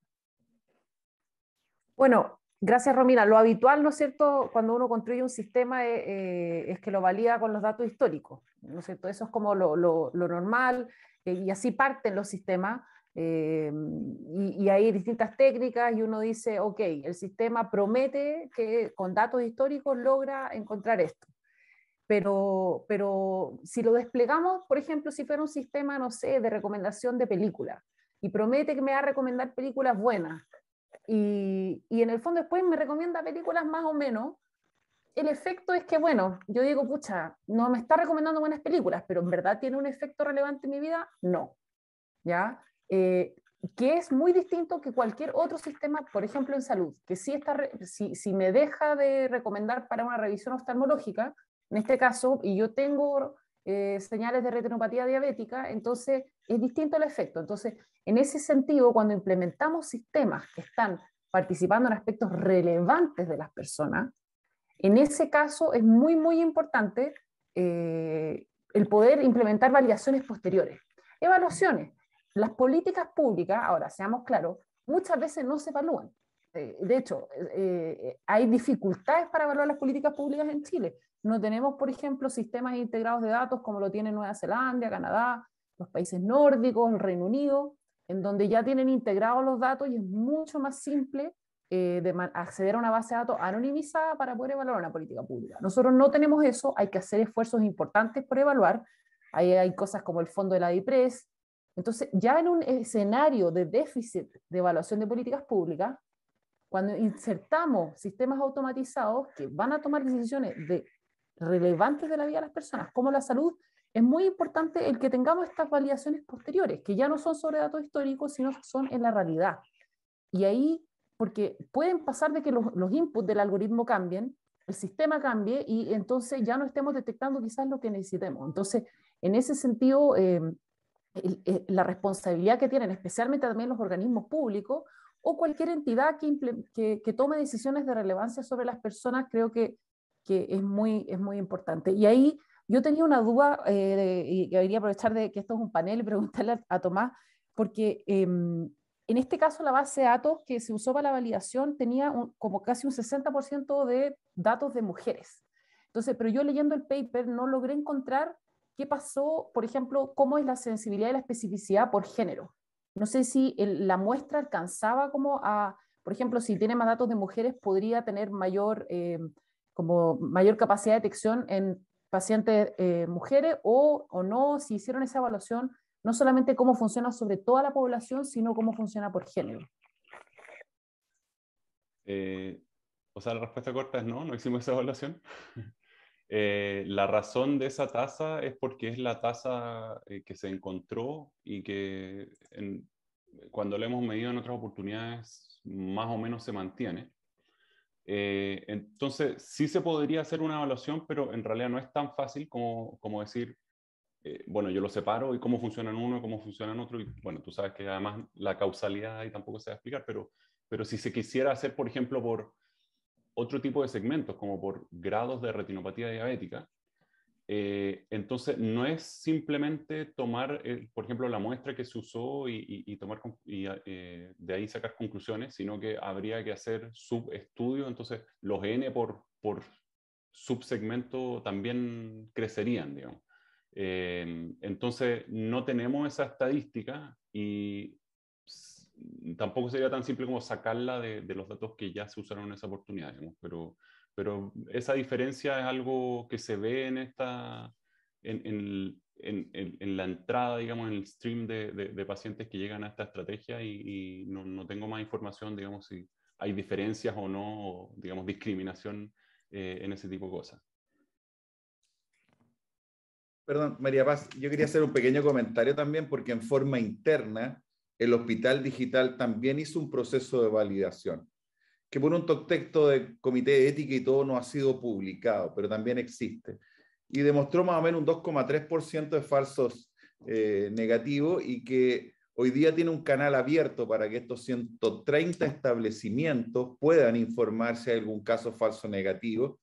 Bueno, gracias Romina. Lo habitual, ¿no es cierto?, cuando uno construye un sistema eh, eh, es que lo valida con los datos históricos, ¿no es cierto? Eso es como lo, normal eh, y así parten los sistemas eh, y, hay distintas técnicas y uno dice, ok, el sistema promete que con datos históricos logra encontrar esto. Pero, pero si lo desplegamos, por ejemplo, si fuera un sistema, no sé, de recomendación de películas, y promete que me va a recomendar películas buenas, y, y en el fondo después me recomienda películas más o menos, el efecto es que, bueno, yo digo, pucha, no me está recomendando buenas películas, pero en verdad tiene un efecto relevante en mi vida, no. ¿Ya? Eh, que es muy distinto que cualquier otro sistema, por ejemplo en salud, que si, está, si, me deja de recomendar para una revisión oftalmológica, en este caso, y yo tengo eh, señales de retinopatía diabética, entonces es distinto el efecto. Entonces, en ese sentido, cuando implementamos sistemas que están participando en aspectos relevantes de las personas, en ese caso es muy, muy importante eh, el poder implementar validaciones posteriores. Evaluaciones las políticas públicas, ahora seamos claros, muchas veces no se evalúan. Eh, de hecho, eh, eh, hay dificultades para evaluar las políticas públicas en Chile. No tenemos, por ejemplo, sistemas integrados de datos como lo tiene Nueva Zelanda, Canadá, los países nórdicos, el Reino Unido, en donde ya tienen integrados los datos y es mucho más simple acceder a una base de datos anonimizada para poder evaluar una política pública. Nosotros no tenemos eso, hay que hacer esfuerzos importantes por evaluar. hay cosas como el fondo de la DIPRES, entonces, ya en un escenario de déficit de evaluación de políticas públicas, cuando insertamos sistemas automatizados que van a tomar decisiones relevantes de la vida de las personas, como la salud, es muy importante el que tengamos estas validaciones posteriores, que ya no son sobre datos históricos, sino que son en la realidad. Y ahí, porque pueden pasar de que los, inputs del algoritmo cambien, el sistema cambie y entonces ya no estemos detectando quizás lo que necesitemos. Entonces, en ese sentido, eh, eh, la responsabilidad que tienen, especialmente también los organismos públicos o cualquier entidad que, tome decisiones de relevancia sobre las personas, creo que, es, muy, es muy importante. Y ahí yo tenía una duda, eh, y quería aprovechar de que esto es un panel y preguntarle a, Tomás, porque em, en este caso la base de datos que se usó para la validación tenía como casi un 60% de datos de mujeres. Entonces, pero yo leyendo el paper no logré encontrar qué pasó, por ejemplo, cómo es la sensibilidad y la especificidad por género. No sé si la muestra alcanzaba como a, por ejemplo, si tiene más datos de mujeres, podría tener mayor, eh, como mayor capacidad de detección en pacientes eh, mujeres o, o no, si hicieron esa evaluación, no solamente cómo funciona sobre toda la población, sino cómo funciona por género. Eh, o sea, la respuesta corta es no, no hicimos esa evaluación. Eh, la razón de esa tasa es porque es la tasa eh, que se encontró y que cuando la hemos medido en otras oportunidades más o menos se mantiene. Eh, entonces, sí se podría hacer una evaluación, pero en realidad no es tan fácil como, decir, bueno, yo lo separo y cómo funcionan uno, cómo funcionan otro. Y bueno, tú sabes que además la causalidad ahí tampoco se va a explicar, pero, pero si se quisiera hacer, por ejemplo, por otro tipo de segmentos, como por grados de retinopatía diabética. Eh, entonces, no es simplemente tomar, eh, por ejemplo, la muestra que se usó y, tomar y, eh, de ahí sacar conclusiones, sino que habría que hacer subestudios, entonces los N por, por subsegmento también crecerían, digamos. entonces, no tenemos esa estadística y tampoco sería tan simple como sacarla de, los datos que ya se usaron en esa oportunidad, pero, pero esa diferencia es algo que se ve en, esta, en, la entrada, digamos, en el stream de, pacientes que llegan a esta estrategia y, no, tengo más información, digamos, si hay diferencias o no, digamos, discriminación eh, en ese tipo de cosas. Perdón, María Paz, yo quería hacer un pequeño comentario también porque en forma interna el Hospital Digital también hizo un proceso de validación, que por un texto de comité de ética y todo no ha sido publicado, pero también existe. Y demostró más o menos un 2,3% de falsos eh, negativos y que hoy día tiene un canal abierto para que estos 130 establecimientos puedan informarse de algún caso falso negativo.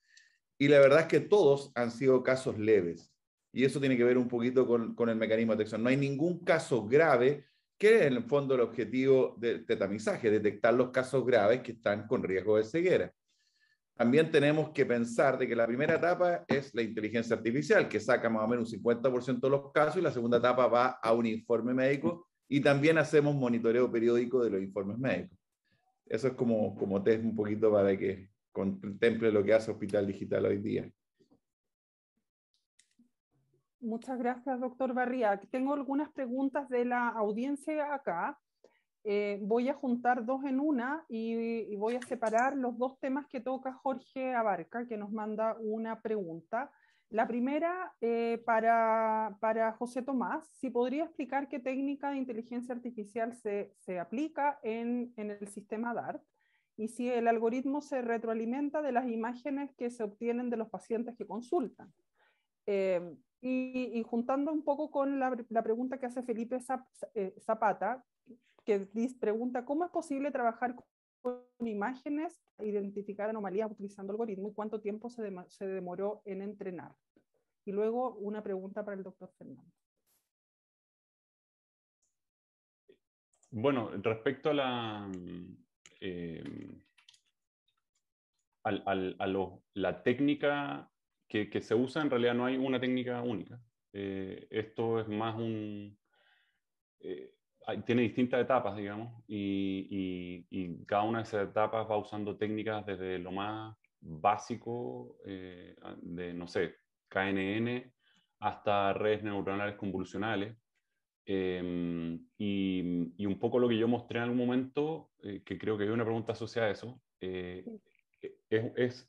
Y la verdad es que todos han sido casos leves. Y eso tiene que ver un poquito con, el mecanismo de detección. No hay ningún caso grave que es en el fondo el objetivo del tetamizaje, detectar los casos graves que están con riesgo de ceguera. También tenemos que pensar de que la primera etapa es la inteligencia artificial, que saca más o menos un 50% de los casos, y la segunda etapa va a un informe médico, y también hacemos monitoreo periódico de los informes médicos. Eso es como, como test un poquito para que contemple lo que hace Hospital Digital hoy día. Muchas gracias, doctor Barría. Tengo algunas preguntas de la audiencia acá. Eh, voy a juntar dos en una y, voy a separar los dos temas que toca Jorge Abarca, que nos manda una pregunta. La primera eh, para, para, José Tomás, si podría explicar qué técnica de inteligencia artificial se, se aplica en, en, el sistema DART y si el algoritmo se retroalimenta de las imágenes que se obtienen de los pacientes que consultan. Eh, y, juntando un poco con la, pregunta que hace Felipe eh, Zapata, que pregunta, ¿cómo es posible trabajar con imágenes, e identificar anomalías utilizando algoritmos y cuánto tiempo se, demoró en entrenar? Y luego una pregunta para el doctor Fernando. Bueno, respecto a la... Eh, a la técnica que, se usa, en realidad no hay una técnica única. Eh, esto es más un... Eh, tiene distintas etapas, digamos, y, y, cada una de esas etapas va usando técnicas desde lo más básico eh, de, no sé, KNN hasta redes neuronales convolucionales. Em, y, y, un poco lo que yo mostré en algún momento, que creo que hay una pregunta asociada a eso, e, es,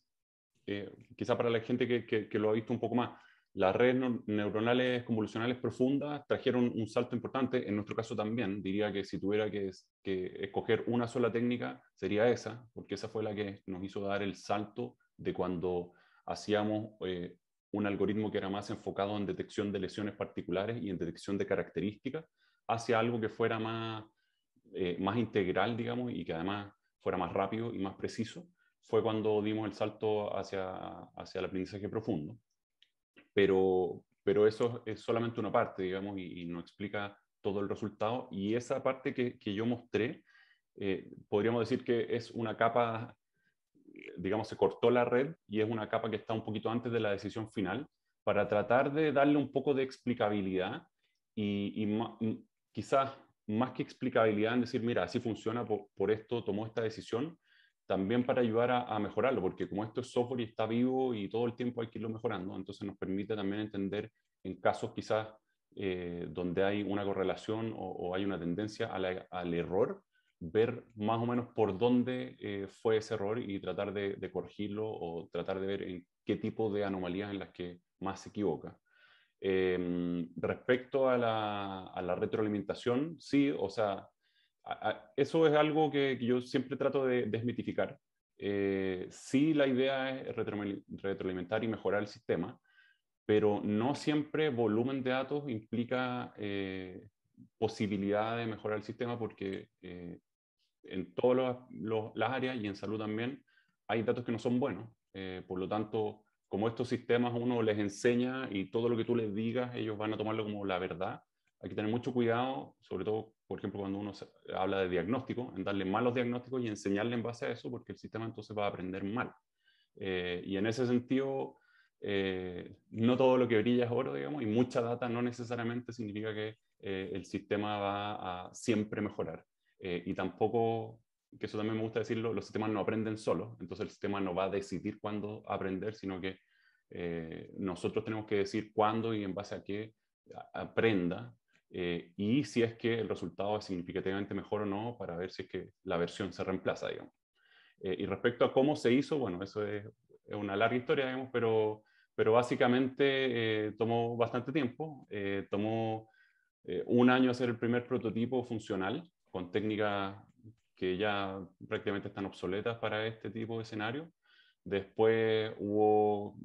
eh, quizá para la gente que, lo ha visto un poco más, las redes neuronales convolucionales profundas trajeron un salto importante, en nuestro caso también, diría que si tuviera que, escoger una sola técnica, sería esa, porque esa fue la que nos hizo dar el salto de cuando hacíamos eh, un algoritmo que era más enfocado en detección de lesiones particulares y en detección de características, hacia algo que fuera más eh, integral, digamos, y que además fuera más rápido y más preciso fue cuando dimos el salto hacia, hacia el aprendizaje profundo. Pero, pero eso es solamente una parte, digamos, y, no explica todo el resultado. Y esa parte que, yo mostré, eh, podríamos decir que es una capa, digamos, se cortó la red y es una capa que está un poquito antes de la decisión final para tratar de darle un poco de explicabilidad y, y quizás más que explicabilidad en decir, mira, así funciona, por, esto tomó esta decisión, también para ayudar a, mejorarlo, porque como esto es software y está vivo y todo el tiempo hay que irlo mejorando, entonces nos permite también entender en casos quizás eh, donde hay una correlación o, hay una tendencia al error, ver más o menos por dónde eh, fue ese error y tratar de, corregirlo o tratar de ver en qué tipo de anomalías en las que más se equivoca. Em, respecto a la, a la retroalimentación, sí, o sea, eso es algo que, yo siempre trato de desmitificar. Eh, sí, la idea es retroalimentar y mejorar el sistema, pero no siempre volumen de datos implica eh, posibilidad de mejorar el sistema porque eh, en todas las áreas y en salud también hay datos que no son buenos. Eh, por lo tanto, como estos sistemas uno les enseña y todo lo que tú les digas ellos van a tomarlo como la verdad, hay que tener mucho cuidado, sobre todo por ejemplo, cuando uno habla de diagnóstico, en darle malos diagnósticos y enseñarle en base a eso, porque el sistema entonces va a aprender mal. Eh, y en ese sentido, eh, no todo lo que brilla es oro, digamos, y mucha data no necesariamente significa que eh, el sistema va a siempre mejorar. y tampoco, que eso también me gusta decirlo, los sistemas no aprenden solos, entonces el sistema no va a decidir cuándo aprender, sino que nosotros tenemos que decir cuándo y en base a qué aprenda eh, y si es que el resultado es significativamente mejor o no para ver si es que la versión se reemplaza, digamos. Eh, y respecto a cómo se hizo, bueno, eso es, una larga historia, digamos, pero, pero básicamente eh, tomó bastante tiempo, tomó un año hacer el primer prototipo funcional con técnicas que ya prácticamente están obsoletas para este tipo de escenario. Después hubo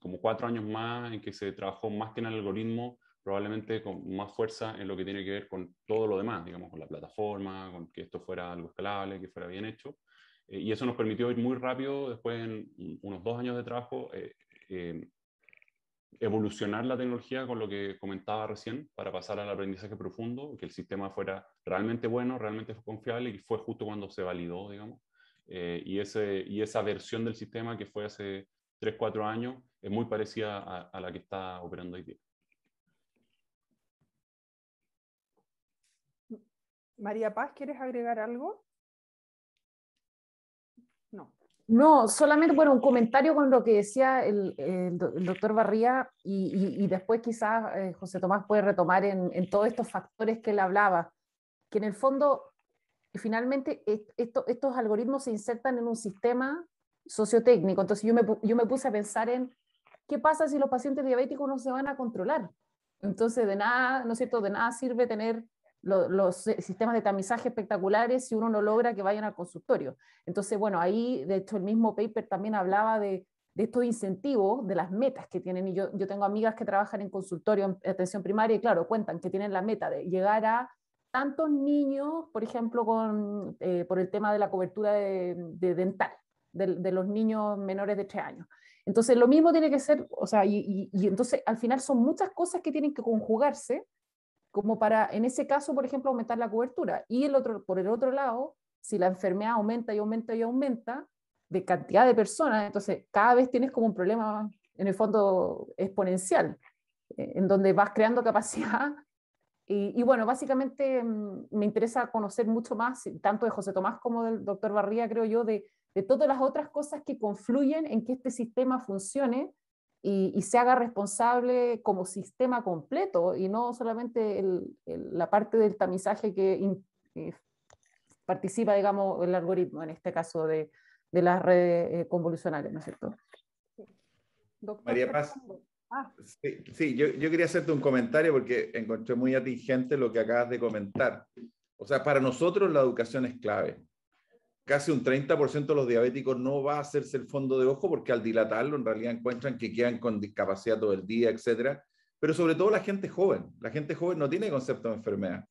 como cuatro años más en que se trabajó más que en el algoritmo, probablemente con más fuerza en lo que tiene que ver con todo lo demás, digamos, con la plataforma, con que esto fuera algo escalable, que fuera bien hecho. Eh, y eso nos permitió ir muy rápido, después en unos dos años de trabajo, eh, eh, evolucionar la tecnología con lo que comentaba recién para pasar al aprendizaje profundo, que el sistema fuera realmente bueno, realmente confiable, y fue justo cuando se validó, digamos. y, ese, y esa versión del sistema que fue hace tres cuatro años es muy parecida a, a la que está operando hoy día. María Paz, ¿quieres agregar algo? No. No, solamente un comentario con lo que decía el, doctor Barría y, después quizás eh, José Tomás puede retomar en, todos estos factores que él hablaba, que en el fondo, finalmente, estos algoritmos se insertan en un sistema sociotécnico. Entonces yo me, yo me puse a pensar en qué pasa si los pacientes diabéticos no se van a controlar. Entonces de nada, ¿no es cierto? De nada sirve tener los eh, sistemas de tamizaje espectaculares si uno no logra que vayan al consultorio. Entonces, bueno, ahí, de hecho, el mismo paper también hablaba de, estos incentivos, de las metas que tienen. Y yo, yo tengo amigas que trabajan en consultorio en atención primaria y claro, cuentan que tienen la meta de llegar a tantos niños, por ejemplo, eh, por el tema de la cobertura de, dental de, los niños menores de tres años. Entonces, lo mismo tiene que ser, o sea, y entonces al final son muchas cosas que tienen que conjugarse como para, en ese caso, por ejemplo, aumentar la cobertura. Y el otro, por el otro lado, si la enfermedad aumenta y aumenta y aumenta de cantidad de personas, entonces cada vez tienes como un problema, en el fondo, exponencial, eh, en donde vas creando capacidad. Y, bueno, básicamente mm, me interesa conocer mucho más, tanto de José Tomás como del doctor Barría, creo yo, de todas las otras cosas que confluyen en que este sistema funcione y, se haga responsable como sistema completo y no solamente la parte del tamizaje que eh, participa, digamos, el algoritmo, en este caso de, de las redes eh, convolucionales, ¿no es cierto? María Paz. Ah. Sí, yo, yo, quería hacerte un comentario porque encontré muy atingente lo que acabas de comentar. O sea, para nosotros la educación es clave casi un 30% de los diabéticos no va a hacerse el fondo de ojo porque al dilatarlo en realidad encuentran que quedan con discapacidad todo el día, etcétera. Pero sobre todo la gente joven. La gente joven no tiene concepto de enfermedad.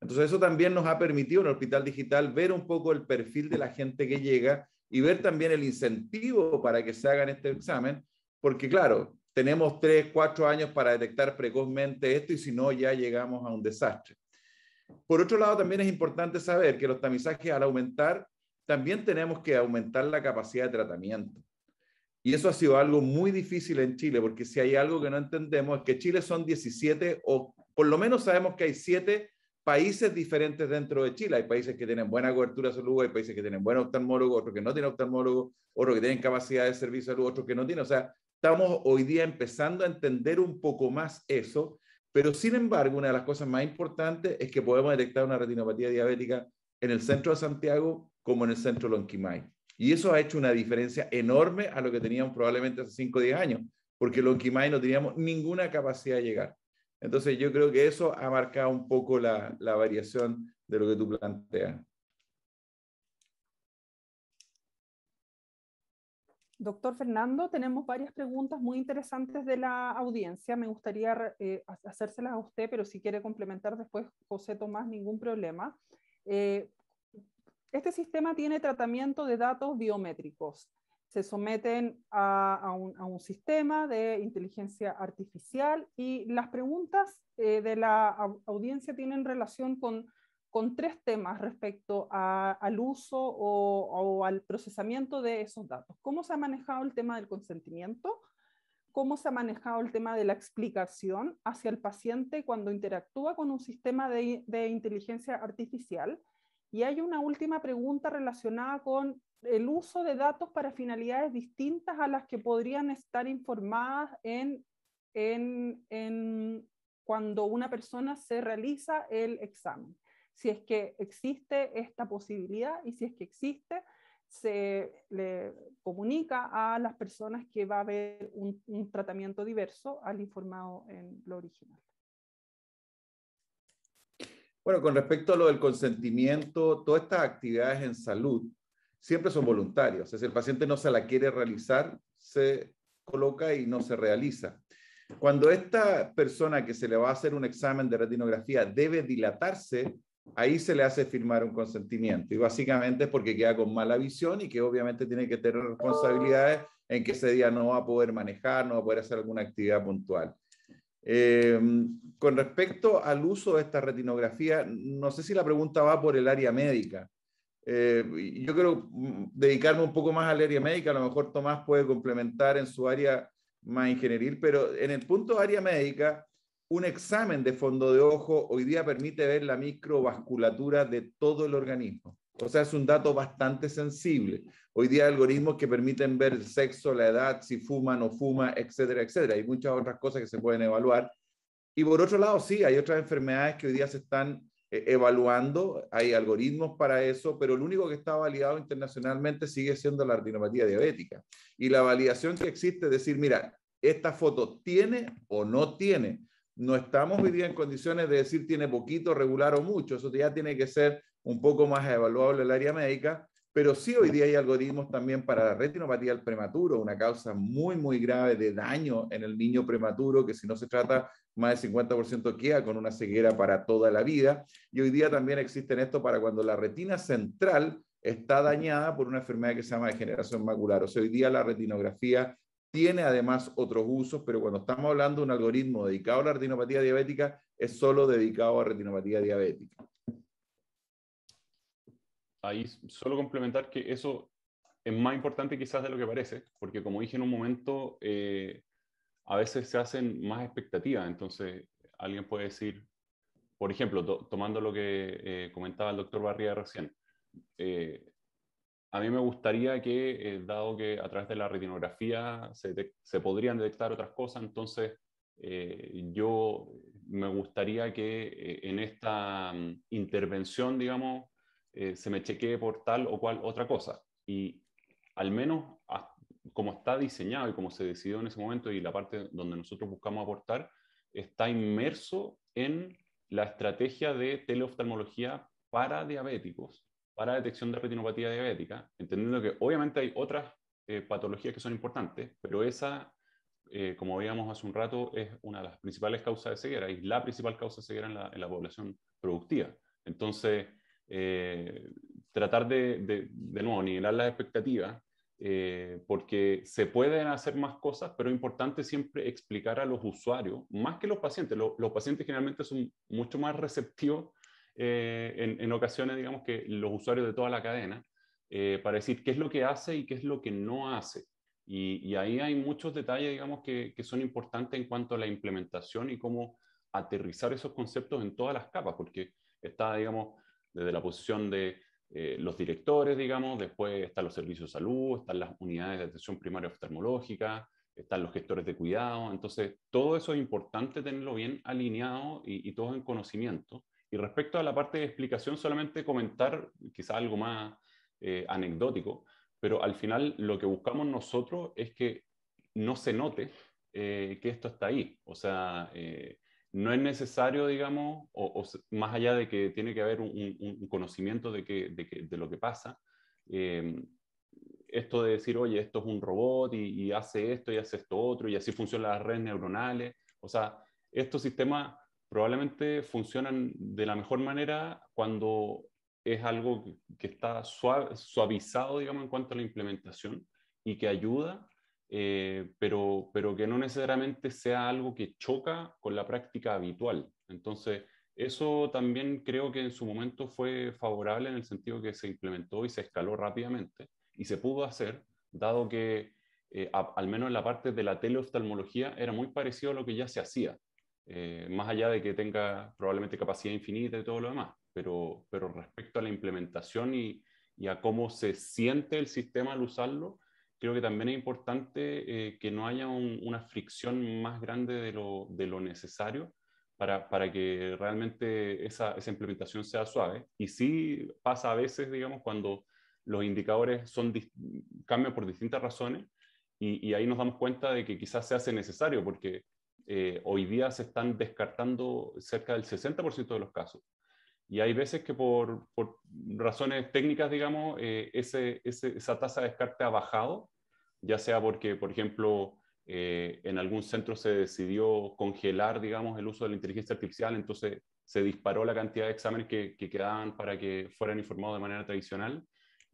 Entonces eso también nos ha permitido en el Hospital Digital ver un poco el perfil de la gente que llega y ver también el incentivo para que se hagan este examen, porque claro, tenemos tres, cuatro años para detectar precozmente esto y si no ya llegamos a un desastre. Por otro lado, también es importante saber que los tamizajes al aumentar también tenemos que aumentar la capacidad de tratamiento. Y eso ha sido algo muy difícil en Chile, porque si hay algo que no entendemos es que Chile son 17 o por lo menos sabemos que hay 7 países diferentes dentro de Chile. Hay países que tienen buena cobertura de salud, hay países que tienen buen oftalmólogo, otros que no tienen oftalmólogo, otros que tienen capacidad de servicio de salud, otros que no tienen. O sea, estamos hoy día empezando a entender un poco más eso, pero sin embargo, una de las cosas más importantes es que podemos detectar una retinopatía diabética en el centro de Santiago como en el centro Lonquimay. Y eso ha hecho una diferencia enorme a lo que teníamos probablemente hace 5 o 10 años, porque Lonquimay no teníamos ninguna capacidad de llegar. Entonces yo creo que eso ha marcado un poco la, la variación de lo que tú planteas. Doctor Fernando, tenemos varias preguntas muy interesantes de la audiencia. Me gustaría eh, hacérselas a usted, pero si quiere complementar después, José Tomás, ningún problema. Eh, este sistema tiene tratamiento de datos biométricos. Se someten a, un, sistema de inteligencia artificial y las preguntas eh, de la audiencia tienen relación con, tres temas respecto al uso o, al procesamiento de esos datos. ¿Cómo se ha manejado el tema del consentimiento? cómo se ha manejado el tema de la explicación hacia el paciente cuando interactúa con un sistema de inteligencia artificial y hay una última pregunta relacionada con el uso de datos para finalidades distintas a las que podrían estar informadas en, cuando una persona se realiza el examen. Si es que existe esta posibilidad y si es que existe, se le comunica a las personas que va a haber un tratamiento diverso al informado en lo original. Bueno, con respecto a lo del consentimiento, todas estas actividades en salud siempre son voluntarias. si el paciente no se la quiere realizar, se coloca y no se realiza. Cuando esta persona que se le va a hacer un examen de retinografía debe dilatarse, ahí se le hace firmar un consentimiento. Y básicamente es porque queda con mala visión y que obviamente tiene que tener responsabilidades en que ese día no va a poder manejar, no va a poder hacer alguna actividad puntual. Em, con respecto al uso de esta retinografía, no sé si la pregunta va por el área médica. Eh, yo quiero mm, dedicarme un poco más al área médica, a lo mejor Tomás puede complementar en su área más ingenieril, pero en el punto área médica, un examen de fondo de ojo hoy día permite ver la microvasculatura de todo el organismo. O sea, es un dato bastante sensible. Hoy día hay algoritmos que permiten ver el sexo, la edad, si fuma, no fuma, etcétera, etcétera. Hay muchas otras cosas que se pueden evaluar. Y por otro lado, sí, hay otras enfermedades que hoy día se están eh, evaluando, hay algoritmos para eso, pero lo único que está validado internacionalmente sigue siendo la retinopatía diabética. Y la validación que existe es decir, mira, esta foto tiene o no tiene. No estamos hoy día en condiciones de decir tiene poquito, regular o mucho. Eso ya tiene que ser un poco más evaluable el área médica, pero sí hoy día hay algoritmos también para la retinopatía del prematuro, una causa muy, muy grave de daño en el niño prematuro, que si no se trata, más del 50% queda con una ceguera para toda la vida. Y hoy día también existen estos para cuando la retina central está dañada por una enfermedad que se llama degeneración macular. O sea, hoy día la retinografía tiene además otros usos, pero cuando estamos hablando de un algoritmo dedicado a la retinopatía diabética, es solo dedicado a retinopatía diabética ahí solo complementar que eso es más importante quizás de lo que parece, porque como dije en un momento, eh, a veces se hacen más expectativas, entonces alguien puede decir, por ejemplo, tomando lo que eh, comentaba el doctor Barría recién, eh, a mí me gustaría que, dado que a través de la retinografía se, podrían detectar otras cosas, entonces yo me gustaría que en esta mm, intervención, digamos, eh, se me chequee por tal o cual otra cosa. Y al menos como está diseñado y como se decidió en ese momento y la parte donde nosotros buscamos aportar, está inmerso en la estrategia de teleoftalmología para diabéticos, para detección de retinopatía diabética, entendiendo que obviamente hay otras eh, patologías que son importantes, pero esa, eh, como veíamos hace un rato, es una de las principales causas de ceguera y la principal causa de ceguera en la población productiva. Entonces, eh, tratar de, de, de nuevo, nivelar las expectativas, eh, porque se pueden hacer más cosas, pero es importante siempre explicar a los usuarios, más que los pacientes. Los, pacientes generalmente son mucho más receptivos eh, en, ocasiones, digamos, que los usuarios de toda la cadena, para decir qué es lo que hace y qué es lo que no hace. Y, ahí hay muchos detalles, digamos, que, que, son importantes en cuanto a la implementación y cómo aterrizar esos conceptos en todas las capas, porque está, digamos, desde la posición de eh, los directores, digamos, después están los servicios de salud, están las unidades de atención primaria oftalmológica, están los gestores de cuidado, entonces todo eso es importante tenerlo bien alineado y, y todo en conocimiento. Y respecto a la parte de explicación, solamente comentar quizá algo más eh, anecdótico, pero al final lo que buscamos nosotros es que no se note eh, que esto está ahí. O sea, no es necesario, digamos, o, más allá de que tiene que haber un, conocimiento de, que, de, lo que pasa, em, esto de decir, oye, esto es un robot y, hace esto y hace esto otro y así funcionan las redes neuronales. O sea, estos sistemas probablemente funcionan de la mejor manera cuando es algo que, está suavizado, digamos, en cuanto a la implementación y que ayuda eh, pero, pero que no necesariamente sea algo que choca con la práctica habitual. Entonces, eso también creo que en su momento fue favorable en el sentido que se implementó y se escaló rápidamente y se pudo hacer, dado que eh, al menos en la parte de la teleoftalmología era muy parecido a lo que ya se hacía, eh, más allá de que tenga probablemente capacidad infinita y todo lo demás, pero, pero respecto a la implementación y, y a cómo se siente el sistema al usarlo, creo que también es importante eh, que no haya una fricción más grande de lo, de lo necesario para, para, que realmente esa, esa implementación sea suave. Y sí pasa a veces, digamos, cuando los indicadores son, cambian por distintas razones y, ahí nos damos cuenta de que quizás se hace necesario porque eh, hoy día se están descartando cerca del 60% de los casos. Y hay veces que por, por razones técnicas, digamos, eh, ese, esa tasa de descarte ha bajado ya sea porque, por ejemplo, eh, en algún centro se decidió congelar, digamos, el uso de la inteligencia artificial, entonces se disparó la cantidad de exámenes que, quedaban para que fueran informados de manera tradicional.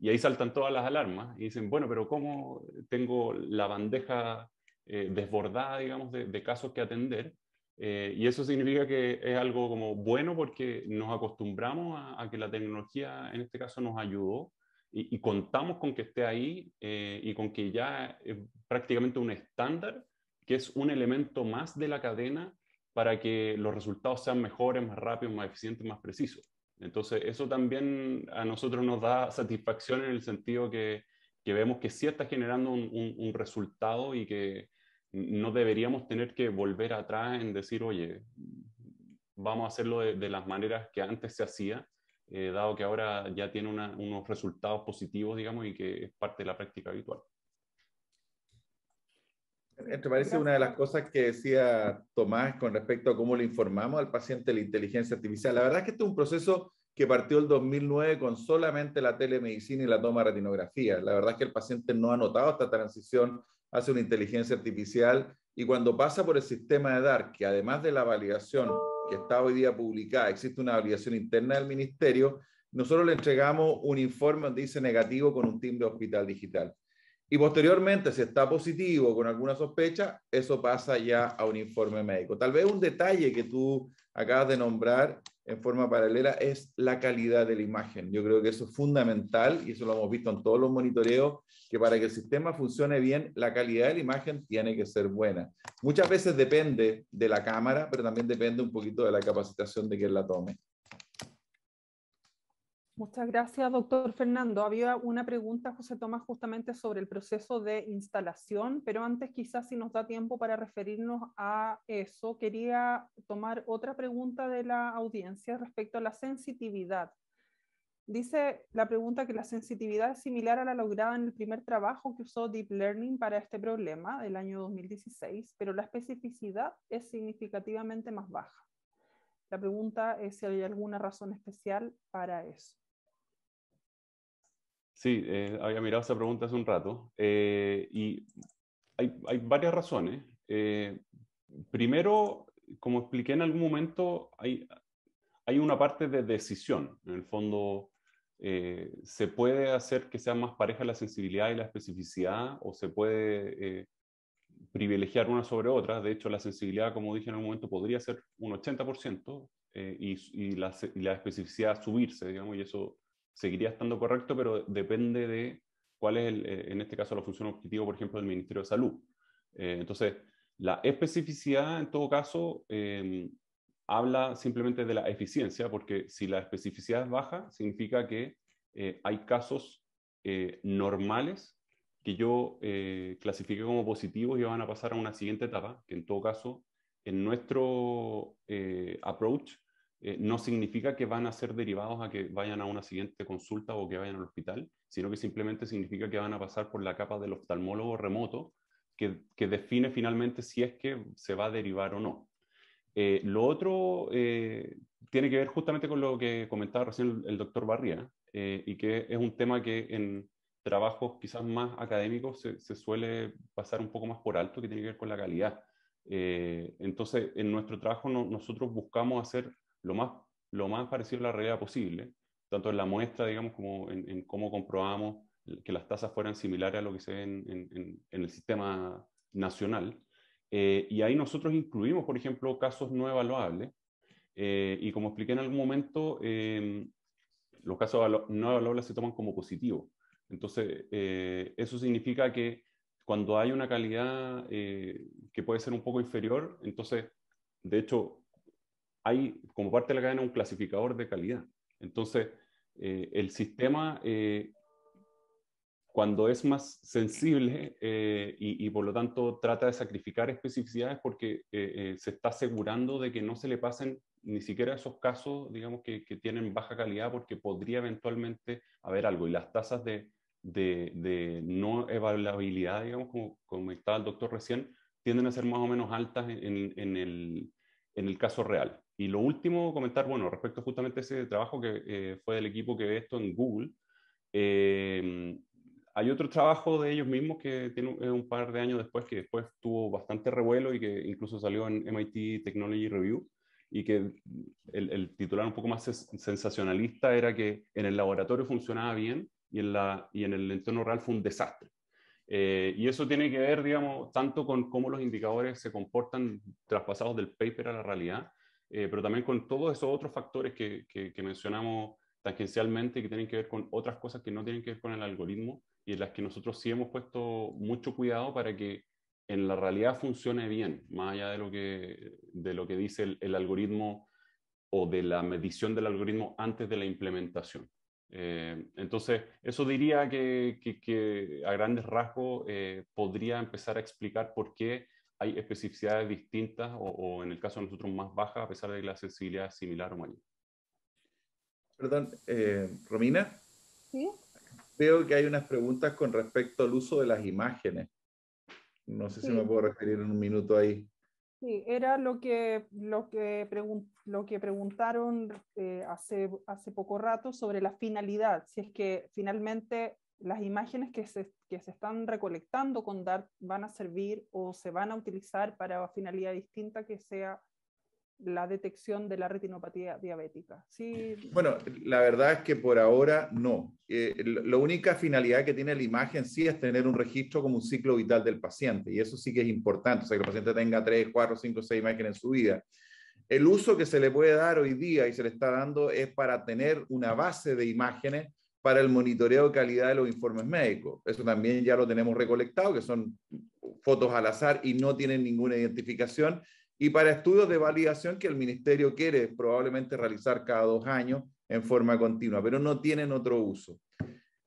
Y ahí saltan todas las alarmas y dicen, bueno, pero ¿cómo tengo la bandeja eh, desbordada, digamos, de, casos que atender? Eh, y eso significa que es algo como bueno porque nos acostumbramos a que la tecnología, en este caso, nos ayudó y, contamos con que esté ahí eh, y con que ya es prácticamente un estándar, que es un elemento más de la cadena para que los resultados sean mejores, más rápidos, más eficientes, más precisos. Entonces, eso también a nosotros nos da satisfacción en el sentido que, que vemos que sí está generando un, resultado y que no deberíamos tener que volver atrás en decir, oye, vamos a hacerlo de las maneras que antes se hacía, eh, dado que ahora ya tiene unos resultados positivos, digamos, y que es parte de la práctica habitual. Me parece una de las cosas que decía Tomás con respecto a cómo le informamos al paciente la inteligencia artificial. La verdad es que este es un proceso que partió el 2009 con solamente la telemedicina y la toma de retinografía. La verdad es que el paciente no ha notado esta transición hacia una inteligencia artificial y cuando pasa por el sistema de DAR, que además de la validación que está hoy día publicada, existe una obligación interna del ministerio, nosotros le entregamos un informe donde dice negativo con un timbre hospital digital. Y posteriormente, si está positivo con alguna sospecha, eso pasa ya a un informe médico. Tal vez un detalle que tú acabas de nombrar en forma paralela es la calidad de la imagen. Yo creo que eso es fundamental y eso lo hemos visto en todos los monitoreos, que para que el sistema funcione bien, la calidad de la imagen tiene que ser buena. Muchas veces depende de la cámara, pero también depende un poquito de la capacitación de quien la tome. Muchas gracias, doctor Fernando. Había una pregunta, José Tomás, justamente sobre el proceso de instalación, pero antes quizás si nos da tiempo para referirnos a eso, quería tomar otra pregunta de la audiencia respecto a la sensitividad. Dice la pregunta que la sensitividad es similar a la lograda en el primer trabajo que usó Deep Learning para este problema del año 2016, pero la especificidad es significativamente más baja. La pregunta es si hay alguna razón especial para eso. Sí, eh, había mirado esa pregunta hace un rato eh, y hay, hay, varias razones. Eh, primero, como expliqué en algún momento, hay, hay una parte de decisión. En el fondo, se puede hacer que sean más parejas la sensibilidad y la especificidad o se puede privilegiar una sobre otra. De hecho, la sensibilidad, como dije en algún momento, podría ser un 80% y, la, y, la, especificidad subirse, digamos, y eso seguiría estando correcto, pero depende de cuál es, el, eh, en este caso, la función objetivo, por ejemplo, del Ministerio de Salud. Eh, entonces, la especificidad, en todo caso, em, habla simplemente de la eficiencia, porque si la especificidad es baja, significa que eh, hay casos normales que yo clasifique como positivos y van a pasar a una siguiente etapa, que en todo caso, en nuestro approach, eh, no significa que van a ser derivados a que vayan a una siguiente consulta o que vayan al hospital, sino que simplemente significa que van a pasar por la capa del oftalmólogo remoto que, define finalmente si es que se va a derivar o no. Eh, lo otro eh, tiene que ver justamente con lo que comentaba recién el, doctor Barría y que es un tema que en trabajos quizás más académicos se, suele pasar un poco más por alto, que tiene que ver con la calidad. entonces, en nuestro trabajo nosotros buscamos hacer lo más, lo más parecido a la realidad posible, tanto en la muestra, digamos, como en, cómo comprobamos que las tasas fueran similares a lo que se ve en, el sistema nacional. Eh, y ahí nosotros incluimos, por ejemplo, casos no evaluables. Eh, y como expliqué en algún momento, eh, los casos no evaluables se toman como positivos. Entonces, eso significa que cuando hay una calidad que puede ser un poco inferior, entonces, de hecho, hay como parte de la cadena un clasificador de calidad. Entonces, eh, el sistema, eh, cuando es más sensible eh, y, por lo tanto trata de sacrificar especificidades porque se está asegurando de que no se le pasen ni siquiera esos casos, digamos, que, tienen baja calidad porque podría eventualmente haber algo. Y las tasas de, de, no evaluabilidad, digamos, como comentaba el doctor recién, tienden a ser más o menos altas en el, en el caso real. Y lo último, comentar, bueno, respecto justamente a ese trabajo que eh, fue del equipo que ve esto en Google, eh, hay otro trabajo de ellos mismos que tiene eh, un, par de años después, que después tuvo bastante revuelo y que incluso salió en MIT Technology Review, y que el, titular un poco más sensacionalista era que en el laboratorio funcionaba bien y en, la, y en el entorno real fue un desastre. y eso tiene que ver, digamos, tanto con cómo los indicadores se comportan traspasados del paper a la realidad, eh, pero también con todos esos otros factores que, mencionamos tangencialmente y que tienen que ver con otras cosas que no tienen que ver con el algoritmo y en las que nosotros sí hemos puesto mucho cuidado para que en la realidad funcione bien, más allá de lo que, de lo que dice el, algoritmo o de la medición del algoritmo antes de la implementación. Eh, entonces, eso diría que, a grandes rasgos eh, podría empezar a explicar por qué hay especificidades distintas o, en el caso de nosotros más bajas, a pesar de que la sensibilidad es similar o mayor. Perdón, eh, Romina. Sí. Veo que hay unas preguntas con respecto al uso de las imágenes. No sé si me puedo referir en un minuto ahí. Sí, era lo que, lo que, lo que preguntaron eh, hace, hace poco rato sobre la finalidad, si es que finalmente las imágenes que se, están recolectando con DART van a servir o se van a utilizar para una finalidad distinta que sea la detección de la retinopatía diabética. ¿Sí? Bueno, la verdad es que por ahora no. Eh, la única finalidad que tiene la imagen sí es tener un registro como un ciclo vital del paciente, y eso sí que es importante, o sea, que el paciente tenga tres cuatro cinco seis imágenes en su vida. El uso que se le puede dar hoy día y se le está dando es para tener una base de imágenes para el monitoreo de calidad de los informes médicos. Eso también ya lo tenemos recolectado, que son fotos al azar y no tienen ninguna identificación. Y para estudios de validación que el ministerio quiere probablemente realizar cada dos años en forma continua, pero no tienen otro uso.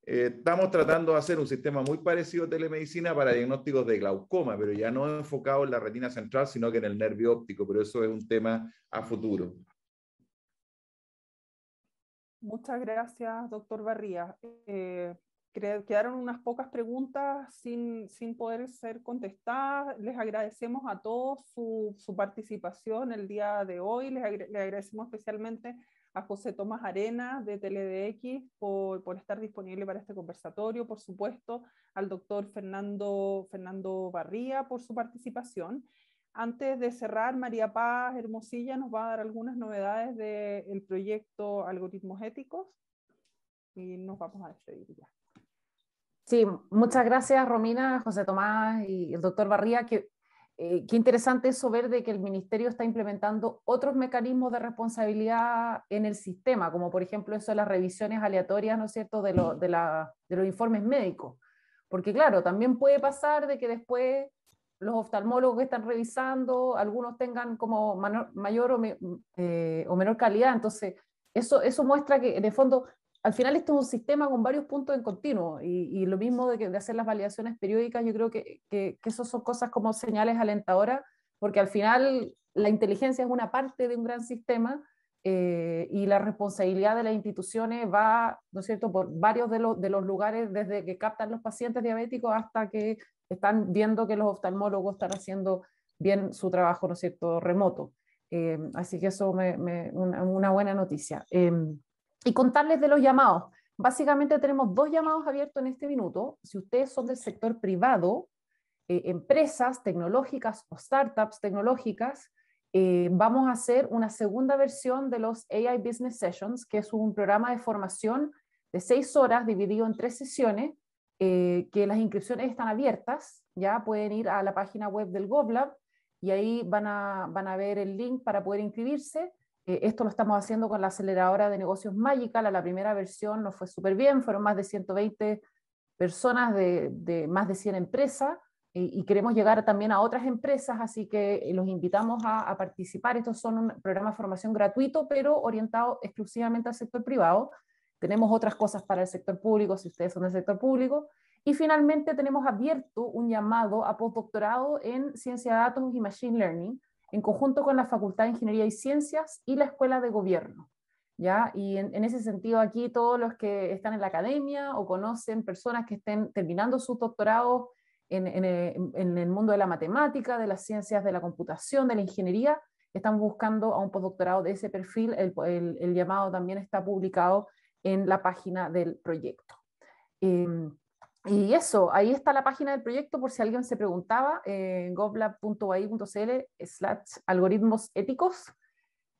Eh, estamos tratando de hacer un sistema muy parecido a telemedicina para diagnósticos de glaucoma, pero ya no enfocado en la retina central, sino que en el nervio óptico, pero eso es un tema a futuro. Muchas gracias, doctor Barría. Eh, quedaron unas pocas preguntas sin, poder ser contestadas. Les agradecemos a todos su, participación el día de hoy. Les, agradecemos especialmente a José Tomás Arena de TeleDX por, estar disponible para este conversatorio, por supuesto, al doctor Fernando, Fernando Barría por su participación antes de cerrar, María Paz Hermosilla nos va a dar algunas novedades del proyecto Algoritmos Éticos y nos vamos a despedir ya. Sí, muchas gracias Romina, José Tomás y el doctor Barría. Que, eh, qué interesante eso ver de que el Ministerio está implementando otros mecanismos de responsabilidad en el sistema, como por ejemplo eso de las revisiones aleatorias, ¿no es cierto?, de, de los informes médicos. Porque claro, también puede pasar de que después los oftalmólogos que están revisando, algunos tengan como mayor eh, o, menor calidad. Entonces, eso, eso muestra que de fondo, al final esto es un sistema con varios puntos en continuo y, lo mismo de, de, hacer las validaciones periódicas, yo creo que, que, eso son cosas como señales alentadoras, porque al final la inteligencia es una parte de un gran sistema. Eh, y la responsabilidad de las instituciones va, ¿no es cierto?, por varios de, los, de los lugares, desde que captan los pacientes diabéticos hasta que están viendo que los oftalmólogos están haciendo bien su trabajo, ¿no es cierto?, remoto. Eh, así que eso es una, buena noticia. Em, y contarles de los llamados. Básicamente tenemos dos llamados abiertos en este minuto. Si ustedes son del sector privado, eh, empresas tecnológicas o startups tecnológicas, eh, vamos a hacer una segunda versión de los AI Business Sessions, que es un programa de formación de seis horas dividido en tres sesiones eh, que las inscripciones están abiertas, ya pueden ir a la página web del GovLab y ahí van a, ver el link para poder inscribirse. Eh, esto lo estamos haciendo con la aceleradora de negocios Magical, la primera versión nos fue súper bien, fueron más de 120 personas de, más de 100 empresas eh, y queremos llegar también a otras empresas, así que los invitamos a, a, participar. Estos son un programa de formación gratuito, pero orientado exclusivamente al sector privado. Tenemos otras cosas para el sector público, si ustedes son del sector público. Y finalmente tenemos abierto un llamado a postdoctorado en ciencia de datos y machine learning, en conjunto con la Facultad de Ingeniería y Ciencias y la Escuela de Gobierno. ¿Ya? Y en, ese sentido, aquí todos los que están en la academia o conocen personas que estén terminando sus doctorados eh, en, en, el mundo de la matemática, de las ciencias de la computación, de la ingeniería, están buscando a un postdoctorado de ese perfil. el, el llamado también está publicado en la página del proyecto. Em, y eso, ahí está la página del proyecto por si alguien se preguntaba, en eh, goblab.ai.cl algoritmos éticos.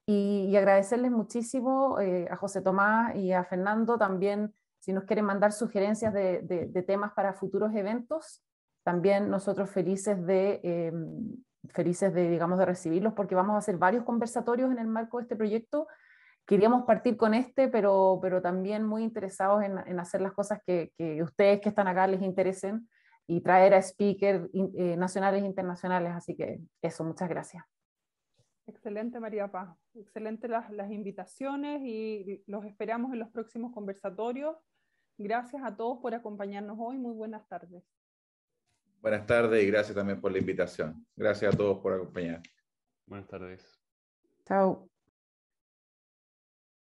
Y, agradecerles muchísimo eh, a José Tomás y a Fernando también, si nos quieren mandar sugerencias de, temas para futuros eventos, también nosotros felices de, em, felices de, digamos, de recibirlos porque vamos a hacer varios conversatorios en el marco de este proyecto queríamos partir con este, pero, pero también muy interesados en, hacer las cosas que, que, ustedes que están acá les interesen y traer a speakers eh, nacionales e internacionales. Así que eso, muchas gracias. Excelente, María Paz. Excelente las, las invitaciones y los esperamos en los próximos conversatorios. Gracias a todos por acompañarnos hoy. Muy buenas tardes. Buenas tardes y gracias también por la invitación. Gracias a todos por acompañar. Buenas tardes. Chao.